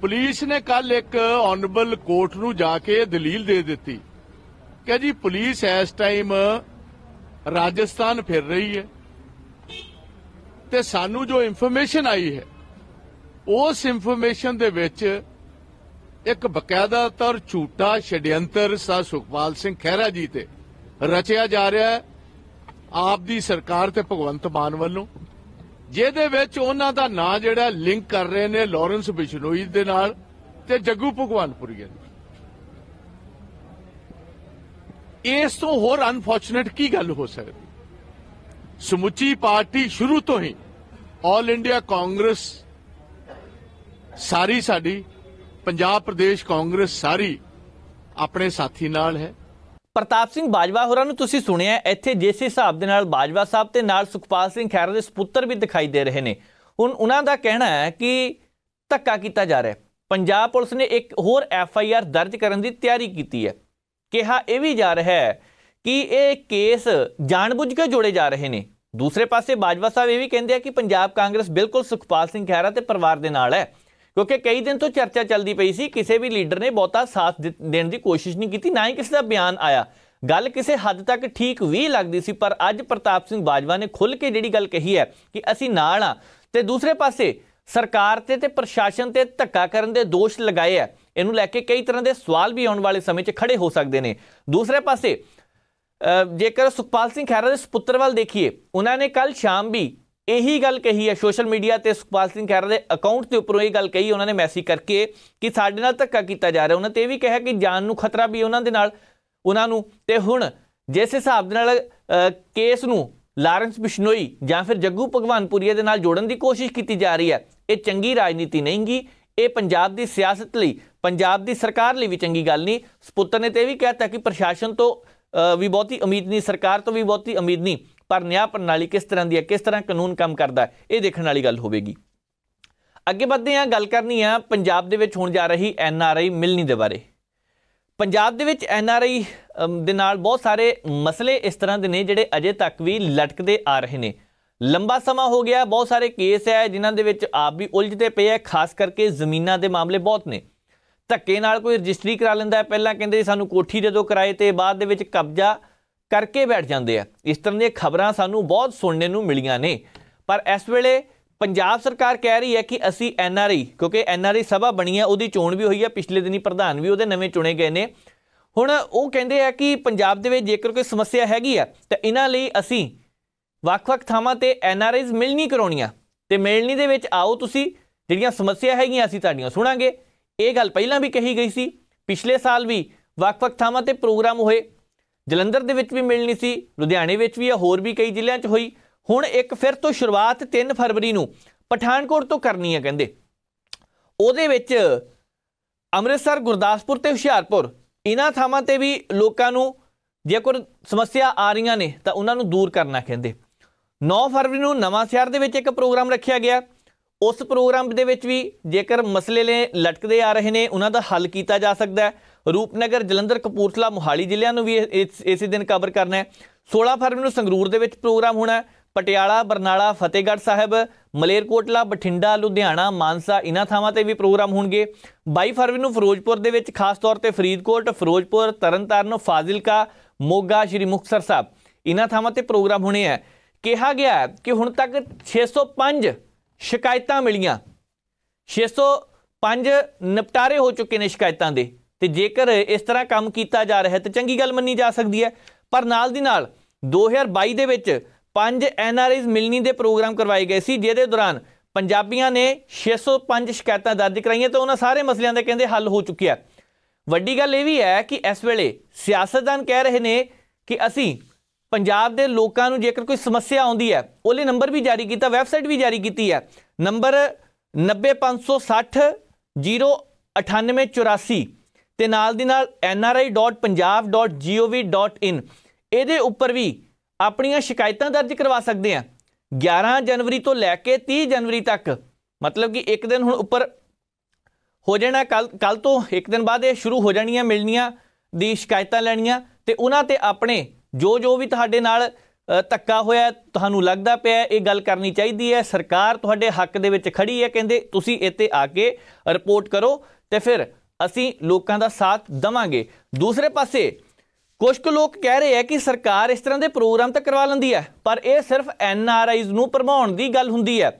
ਪੁਲਿਸ ਨੇ ਕੱਲ ਇੱਕ ਆਨਰੇਬਲ ਕੋਰਟ ਨੂੰ ਜਾ ਕੇ ਦਲੀਲ ਦੇ ਦਿੱਤੀ ਕਿ ਜੀ ਪੁਲਿਸ ਇਸ ਟਾਈਮ ਰਾਜਸਥਾਨ ਫਿਰ ਰਹੀ ਹੈ ਤੇ ਸਾਨੂੰ ਜੋ ਇਨਫੋਰਮੇਸ਼ਨ ਆਈ ਹੈ ਉਸ ਇਨਫੋਰਮੇਸ਼ਨ ਦੇ ਵਿੱਚ ਇੱਕ ਬਕਾਇਦਾ ਤੌਰ ਝੂਟਾ ਛਡਯੰਤਰ ਸਾ ਸੁਖਪਾਲ ਸਿੰਘ ਖਹਿਰਾ ਜੀ ਤੇ ਰਚਿਆ ਜਾ ਰਿਹਾ ਹੈ ਆਪ ਦੀ ਸਰਕਾਰ ਤੇ ਭਗਵੰਤ ਮਾਨ ਵੱਲੋਂ ਜਿਹਦੇ ਵਿੱਚ ਉਹਨਾਂ ਦਾ ਨਾਂ ਜਿਹੜਾ ਲਿੰਕ ਕਰ ਰਹੇ ਨੇ ਲਾਰੈਂਸ ਬਿਸ਼ਨੋਈ ਦੇ ਨਾਲ ਤੇ ਜੱਗੂ ਭਗਵਾਨਪੁਰੀ ਦੇ ਇਸ ਤੋਂ ਹੋਰ ਅਨਫੋਰਚੂਨੇਟ ਕੀ ਗੱਲ ਹੋ ਸਕਦੀ ਸਮੁੱਚੀ ਪਾਰਟੀ ਸ਼ੁਰੂ ਤੋਂ ਹੀ ਆਲ ਇੰਡੀਆ ਕਾਂਗਰਸ ਸਾਰੀ ਸਾਡੀ ਪੰਜਾਬ ਪ੍ਰਦੇਸ਼ ਕਾਂਗਰਸ ਸਾਰੀ ਆਪਣੇ ਸਾਥੀ ਨਾਲ ਹੈ ਪ੍ਰਤਾਪ ਸਿੰਘ ਬਾਜਵਾ ਹੋਰਾਂ ਨੂੰ ਤੁਸੀਂ ਸੁਣਿਆ ਇੱਥੇ ਜਿਸ ਹਿਸਾਬ ਦੇ ਨਾਲ ਬਾਜਵਾ ਸਾਹਿਬ ਤੇ ਨਾਲ ਸੁਖਪਾਲ ਸਿੰਘ ਖੈਰਾ ਦੇ ਸੁਪੁੱਤਰ ਵੀ ਦਿਖਾਈ ਦੇ ਰਹੇ ਨੇ ਹੁਣ ਉਹਨਾਂ ਦਾ ਕਹਿਣਾ ਹੈ ਕਿ ਧੱਕਾ ਕੀਤਾ ਜਾ ਰਿਹਾ ਹੈ ਪੰਜਾਬ ਪੁਲਿਸ ਨੇ ਇੱਕ ਹੋਰ ਐਫ ਆਈ ਆਰ ਦਰਜ ਕਰਨ ਦੀ ਤਿਆਰੀ ਕੀਤੀ ਹੈ ਕਿਹਾ ਇਹ ਵੀ ਜਾ ਰਿਹਾ ਹੈ ਕਿ ਇਹ ਕੇਸ ਜਾਣਬੁੱਝ ਕੇ ਜੋੜੇ ਜਾ ਰਹੇ ਨੇ ਦੂਸਰੇ ਪਾਸੇ ਬਾਜਵਾ ਸਾਹਿਬ ਇਹ ਵੀ ਕਹਿੰਦੇ ਆ ਕਿ ਪੰਜਾਬ ਕਾਂਗਰਸ ਬਿਲਕੁਲ ਸੁਖਪਾਲ ਸਿੰਘ ਖੈਰਾ ਤੇ ਪਰਿਵਾਰ ਦੇ ਨਾਲ ਹੈ ਕਿਉਂਕਿ ਕਈ ਦਿਨ ਤੋਂ ਚਰਚਾ ਚੱਲਦੀ ਪਈ ਸੀ ਕਿਸੇ ਵੀ ਲੀਡਰ ਨੇ ਬਹੁਤਾ ਸਾਥ ਦੇਣ ਦੀ ਕੋਸ਼ਿਸ਼ ਨਹੀਂ ਕੀਤੀ ਨਾ ਹੀ ਕਿਸੇ ਦਾ ਬਿਆਨ ਆਇਆ ਗੱਲ ਕਿਸੇ ਹੱਦ ਤੱਕ ਠੀਕ ਵੀ ਲੱਗਦੀ ਸੀ ਪਰ ਅੱਜ ਪ੍ਰਤਾਪ ਸਿੰਘ ਬਾਜਵਾ ਨੇ ਖੁੱਲ ਕੇ ਜਿਹੜੀ ਗੱਲ ਕਹੀ ਹੈ ਕਿ ਅਸੀਂ ਨਾਲ ਆ ਤੇ ਦੂਸਰੇ ਪਾਸੇ ਸਰਕਾਰ ਤੇ ਤੇ ਪ੍ਰਸ਼ਾਸਨ ਤੇ ਧੱਕਾ ਕਰਨ ਦੇ ਦੋਸ਼ ਲਗਾਏ ਆ ਇਹਨੂੰ ਲੈ ਕੇ ਕਈ ਤਰ੍ਹਾਂ ਦੇ ਸਵਾਲ ਵੀ ਆਉਣ ਵਾਲੇ ਸਮੇਂ 'ਚ ਖੜੇ ਹੋ ਸਕਦੇ ਨੇ ਦੂਸਰੇ ਪਾਸੇ ਜੇਕਰ ਸੁਖਪਾਲ ਸਿੰਘ ਖਹਿਰਾ ਦੇ ਸੁਪੁੱਤਰ ਵੱਲ ਦੇਖੀਏ ਉਹਨਾਂ ਨੇ ਕੱਲ ਸ਼ਾਮ ਵੀ ਇਹੀ ਗੱਲ ਕਹੀ ਹੈ ਸੋਸ਼ਲ ਮੀਡੀਆ ਤੇ ਸੁਖਪਾਲ ਸਿੰਘ ਖਹਿਰਾ ਦੇ ਅਕਾਊਂਟ ਦੇ ਉੱਪਰੋਂ ਇਹ ਗੱਲ ਕਹੀ ਉਹਨਾਂ ਨੇ ਮੈਸੇਜ ਕਰਕੇ ਕਿ ਸਾਡੇ ਨਾਲ ਧੱਕਾ ਕੀਤਾ ਜਾ ਰਿਹਾ ਉਹਨਾਂ ਤੇ ਇਹ ਵੀ ਕਿਹਾ ਕਿ ਜਾਨ ਨੂੰ ਖਤਰਾ ਵੀ ਉਹਨਾਂ ਦੇ ਨਾਲ ਉਹਨਾਂ ਨੂੰ ਤੇ ਹੁਣ ਜਿਸ ਹਿਸਾਬ ਦੇ ਨਾਲ ਕੇਸ ਨੂੰ ਲਾਰੈਂਸ ਬਿਸ਼ਨੋਈ ਜਾਂ ਫਿਰ ਜੱਗੂ ਭਗਵਾਨਪੁਰੀਆ ਦੇ ਨਾਲ ਜੋੜਨ ਦੀ ਕੋਸ਼ਿਸ਼ ਕੀਤੀ ਜਾ ਰਹੀ ਹੈ ਇਹ ਚੰਗੀ ਰਾਜਨੀਤੀ ਨਹੀਂਗੀ ਇਹ ਪੰਜਾਬ ਦੀ ਸਿਆਸਤ ਲਈ ਪੰਜਾਬ ਦੀ ਸਰਕਾਰ ਲਈ ਵੀ ਚੰਗੀ ਗੱਲ ਨਹੀਂ ਸਪੁੱਤਰ ਨੇ ਤੇ ਵੀ ਕਹਿਤਾ ਕਿ ਪ੍ਰਸ਼ਾਸਨ ਤੋਂ ਵੀ ਬਹੁਤੀ ਉਮੀਦ ਨਹੀਂ ਸਰਕਾਰ ਤੋਂ ਵੀ ਬਹੁਤੀ ਉਮੀਦ ਨਹੀਂ ਪਰ ਨਿਆਂ ਪ੍ਰਣਾਲੀ ਕਿਸ ਤਰ੍ਹਾਂ ਦੀ ਹੈ ਕਿਸ ਤਰ੍ਹਾਂ ਕਾਨੂੰਨ ਕੰਮ ਕਰਦਾ ਹੈ ਇਹ ਦੇਖਣ ਵਾਲੀ ਗੱਲ ਹੋਵੇਗੀ ਅੱਗੇ ਵਧਦੇ ਹਾਂ ਗੱਲ ਕਰਨੀ ਆ ਪੰਜਾਬ ਦੇ ਵਿੱਚ ਹੋਣ ਜਾ ਰਹੀ ਐਨ ਆਰ ਆਈ ਮਿਲਣੀ ਦੇ ਬਾਰੇ ਪੰਜਾਬ ਦੇ ਵਿੱਚ ਐਨ ਆਰ ਆਈ ਦੇ ਨਾਲ ਬਹੁਤ ਸਾਰੇ ਮਸਲੇ ਇਸ ਤਰ੍ਹਾਂ ਦੇ ਨੇ ਜਿਹੜੇ ਅਜੇ ਤੱਕ ਵੀ ਲਟਕਦੇ ਆ ਰਹੇ ਨੇ ਲੰਬਾ ਸਮਾਂ ਹੋ ਗਿਆ ਬਹੁਤ ਸਾਰੇ ਕੇਸ ਹੈ ਜਿਨ੍ਹਾਂ ਦੇ ਵਿੱਚ ਆਪ ਵੀ ਉਲਝਦੇ ਪਏ ਆ ਖਾਸ ਕਰਕੇ ਜ਼ਮੀਨਾਂ ਦੇ ਮਾਮਲੇ ਬਹੁਤ ਨੇ ਧੱਕੇ ਨਾਲ ਕੋਈ ਰਜਿਸਟਰੀ ਕਰਾ ਲੈਂਦਾ ਹੈ ਪਹਿਲਾਂ ਕਹਿੰਦੇ ਸਾਨੂੰ ਕੋਠੀ ਦੇ ਦਿਓ ਕਿਰਾਏ ਤੇ ਬਾਅਦ ਦੇ ਵਿੱਚ ਕਬਜ਼ਾ ਕਰਕੇ ਬੈਠ ਜਾਂਦੇ ਆ ਇਸ ਤਰ੍ਹਾਂ ਦੀਆਂ ਖਬਰਾਂ ਸਾਨੂੰ ਬਹੁਤ ਸੁਣਨ ਨੂੰ ਮਿਲੀਆਂ ਨੇ ਪਰ ਇਸ ਵੇਲੇ ਪੰਜਾਬ ਸਰਕਾਰ ਕਹਿ ਰਹੀ ਹੈ ਕਿ ਅਸੀਂ ਆਈ ਕਿਉਂਕਿ ਆਈ ਸਭਾ ਬਣੀ ਹੈ ਉਹਦੀ ਚੋਣ ਵੀ ਹੋਈ ਹੈ ਪਿਛਲੇ ਦਿਨੀ ਪ੍ਰਧਾਨ ਵੀ ਉਹਦੇ ਨਵੇਂ ਚੁਣੇ ਗਏ ਨੇ ਹੁਣ ਉਹ ਕਹਿੰਦੇ ਆ ਕਿ ਪੰਜਾਬ ਦੇ ਵਿੱਚ ਜੇਕਰ ਕੋਈ ਸਮੱਸਿਆ ਹੈਗੀ ਆ ਤਾਂ ਇਹਨਾਂ ਲਈ ਅਸੀਂ ਵੱਖ-ਵੱਖ ਥਾਵਾਂ ਤੇ ਆਈਜ਼ ਮਿਲਣੀ ਕਰਾਉਣੀਆਂ ਤੇ ਮਿਲਣੀ ਦੇ ਵਿੱਚ ਆਓ ਤੁਸੀਂ ਜਿਹੜੀਆਂ ਸਮੱਸਿਆ ਹੈਗੀਆਂ ਅਸੀਂ ਤੁਹਾਡੀਆਂ ਸੁਣਾਂਗੇ ਇਹ ਗੱਲ ਪਹਿਲਾਂ ਵੀ ਕਹੀ ਗਈ ਸੀ ਪਿਛਲੇ ਸਾਲ ਵੀ ਵੱਖ-ਵੱਖ ਥਾਵਾਂ ਤੇ ਪ੍ਰੋਗਰਾਮ ਹੋਏ ਜਲੰਧਰ ਦੇ ਵਿੱਚ ਵੀ ਮਿਲਣੀ ਸੀ ਲੁਧਿਆਣੇ ਵਿੱਚ ਵੀ ਆ ਹੋਰ ਵੀ ਕਈ ਜ਼ਿਲ੍ਹਿਆਂ 'ਚ ਹੋਈ ਹੁਣ ਇੱਕ ਫਿਰ ਤੋਂ ਸ਼ੁਰੂਆਤ 3 ਫਰਵਰੀ ਨੂੰ ਪਠਾਨਕੋਟ ਤੋਂ ਕਰਨੀ ਹੈ ਕਹਿੰਦੇ ਉਹਦੇ ਵਿੱਚ ਅੰਮ੍ਰਿਤਸਰ ਗੁਰਦਾਸਪੁਰ ਤੇ ਹੁਸ਼ਿਆਰਪੁਰ ਇਹਨਾਂ ਥਾਵਾਂ ਤੇ ਵੀ ਲੋਕਾਂ ਨੂੰ ਜੇ ਕੋਈ ਸਮੱਸਿਆ ਆ ਰਹੀਆਂ ਨੇ ਤਾਂ ਉਹਨਾਂ ਨੂੰ ਦੂਰ ਕਰਨਾ ਕਹਿੰਦੇ 9 ਫਰਵਰੀ ਨੂੰ ਨਵਾਂ ਸ਼ਹਿਰ ਦੇ ਵਿੱਚ ਇੱਕ ਪ੍ਰੋਗਰਾਮ ਰੱਖਿਆ ਗਿਆ ਉਸ ਪ੍ਰੋਗਰਾਮ ਦੇ ਵਿੱਚ ਵੀ ਜੇਕਰ ਮਸਲੇ ਲਟਕਦੇ ਆ ਰਹੇ ਨੇ ਉਹਨਾਂ ਦਾ ਹੱਲ ਕੀਤਾ ਜਾ ਸਕਦਾ ਹੈ ਰੂਪਨਗਰ ਜਲੰਧਰ ਕਪੂਰਥਲਾ ਮੁਹਾਲੀ ਜ਼ਿਲ੍ਹਿਆਂ ਨੂੰ ਵੀ ਇਸੇ ਦਿਨ ਕਵਰ ਕਰਨਾ ਹੈ 16 ਫਰਵਰੀ ਨੂੰ ਸੰਗਰੂਰ ਦੇ ਵਿੱਚ ਪ੍ਰੋਗਰਾਮ ਹੋਣਾ ਪਟਿਆਲਾ ਬਰਨਾਲਾ ਫਤਿਹਗੜ੍ਹ ਸਾਹਿਬ ਮਲੇਰਕੋਟਲਾ ਬਠਿੰਡਾ ਲੁਧਿਆਣਾ ਮਾਨਸਾ ਇਨ੍ਹਾਂ ਥਾਵਾਂ ਤੇ ਵੀ ਪ੍ਰੋਗਰਾਮ ਹੋਣਗੇ 22 ਫਰਵਰੀ ਨੂੰ ਫਿਰੋਜ਼ਪੁਰ ਦੇ ਵਿੱਚ ਖਾਸ ਤੌਰ ਤੇ ਫਰੀਦਕੋਟ ਫਿਰੋਜ਼ਪੁਰ ਤਰਨਤਾਰਨ ਫਾਜ਼ਿਲਕਾ ਮੋਗਾ ਸ਼੍ਰੀ ਮੁਖਸਰ ਸਾਹਿਬ ਇਨ੍ਹਾਂ ਥਾਵਾਂ ਤੇ ਪ੍ਰੋਗਰਾਮ ਹੋਣੇ ਆ ਕਿਹਾ ਗਿਆ ਕਿ ਹੁਣ ਤੱਕ 605 ਸ਼ਿਕਾਇਤਾਂ ਮਿਲੀਆਂ 605 ਨਿਪਟਾਰੇ ਹੋ ਚੁੱਕੇ ਨੇ ਸ਼ਿਕਾਇਤਾਂ ਦੇ ਤੇ ਜੇਕਰ ਇਸ ਤਰ੍ਹਾਂ ਕੰਮ ਕੀਤਾ ਜਾ ਰਿਹਾ ਹੈ ਤੇ ਚੰਗੀ ਗੱਲ ਮੰਨੀ ਜਾ ਸਕਦੀ ਹੈ ਪਰ ਨਾਲ ਦੀ ਨਾਲ 2022 ਦੇ ਵਿੱਚ ਪੰਜ ਐਨਆਰਆਈਜ਼ ਮਿਲਣੀ ਦੇ ਪ੍ਰੋਗਰਾਮ ਕਰਵਾਏ ਗਏ ਸੀ ਜਿਹਦੇ ਦੌਰਾਨ ਪੰਜਾਬੀਆਂ ਨੇ 605 ਸ਼ਿਕਾਇਤਾਂ ਦਰਜ ਕਰਾਈਆਂ ਤੇ ਉਹਨਾਂ ਸਾਰੇ ਮਸਲਿਆਂ ਦਾ ਕਹਿੰਦੇ ਹੱਲ ਹੋ ਚੁੱਕਿਆ ਵੱਡੀ ਗੱਲ ਇਹ ਵੀ ਹੈ ਕਿ ਇਸ ਵੇਲੇ ਸਿਆਸਤਦਾਨ ਕਹਿ ਰਹੇ ਨੇ ਕਿ ਅਸੀਂ ਪੰਜਾਬ ਦੇ ਲੋਕਾਂ ਨੂੰ ਜੇਕਰ ਕੋਈ ਸਮੱਸਿਆ ਆਉਂਦੀ ਹੈ ਉਹਲੇ ਨੰਬਰ ਵੀ ਜਾਰੀ ਕੀਤਾ ਵੈਬਸਾਈਟ ਵੀ ਜਾਰੀ ਕੀਤੀ ਹੈ ਨੰਬਰ 90560 ਤੇ ਨਾਲ ਦੀ ਨਾਲ nri.punjab.gov.in ਇਹਦੇ ਉੱਪਰ ਵੀ ਆਪਣੀਆਂ ਸ਼ਿਕਾਇਤਾਂ ਦਰਜ ਕਰਵਾ ਸਕਦੇ ਆ 11 ਜਨਵਰੀ ਤੋਂ ਲੈ ਕੇ 30 ਜਨਵਰੀ ਤੱਕ ਮਤਲਬ ਕਿ ਇੱਕ ਦਿਨ ਹੁਣ ਉੱਪਰ ਹੋ ਜਾਣਾ ਕੱਲ ਕੱਲ ਤੋਂ ਇੱਕ ਦਿਨ ਬਾਅਦ ਇਹ ਸ਼ੁਰੂ ਹੋ ਜਾਣੀਆਂ ਮਿਲਣੀਆਂ ਦੀ ਸ਼ਿਕਾਇਤਾਂ ਲੈਣੀਆਂ ਤੇ ਉਹਨਾਂ ਤੇ ਆਪਣੇ ਜੋ ਜੋ ਵੀ ਤੁਹਾਡੇ ਨਾਲ ਤੱਕਾ ਹੋਇਆ ਤੁਹਾਨੂੰ ਲੱਗਦਾ ਪਿਆ ਇਹ ਗੱਲ ਕਰਨੀ ਚਾਹੀਦੀ ਹੈ ਸਰਕਾਰ ਤੁਹਾਡੇ ਹੱਕ ਦੇ ਵਿੱਚ ਖੜੀ ਹੈ ਕਹਿੰਦੇ ਤੁਸੀਂ ਇੱਥੇ ਆ ਕੇ ਰਿਪੋਰਟ ਕਰੋ ਤੇ ਫਿਰ ਅਸੀਂ ਲੋਕਾਂ ਦਾ ਸਾਥ ਦਵਾਂਗੇ ਦੂਸਰੇ ਪਾਸੇ ਕੁਝ ਕੁ ਲੋਕ ਕਹਿ ਰਹੇ ਹੈ ਕਿ ਸਰਕਾਰ ਇਸ ਤਰ੍ਹਾਂ ਦੇ ਪ੍ਰੋਗਰਾਮ ਤਾਂ ਕਰਵਾ ਲੈਂਦੀ ਹੈ ਪਰ ਇਹ ਸਿਰਫ ਐਨ ਆਰ ਆਈਜ਼ ਨੂੰ ਪਰਮਾਉਣ ਦੀ ਗੱਲ ਹੁੰਦੀ ਹੈ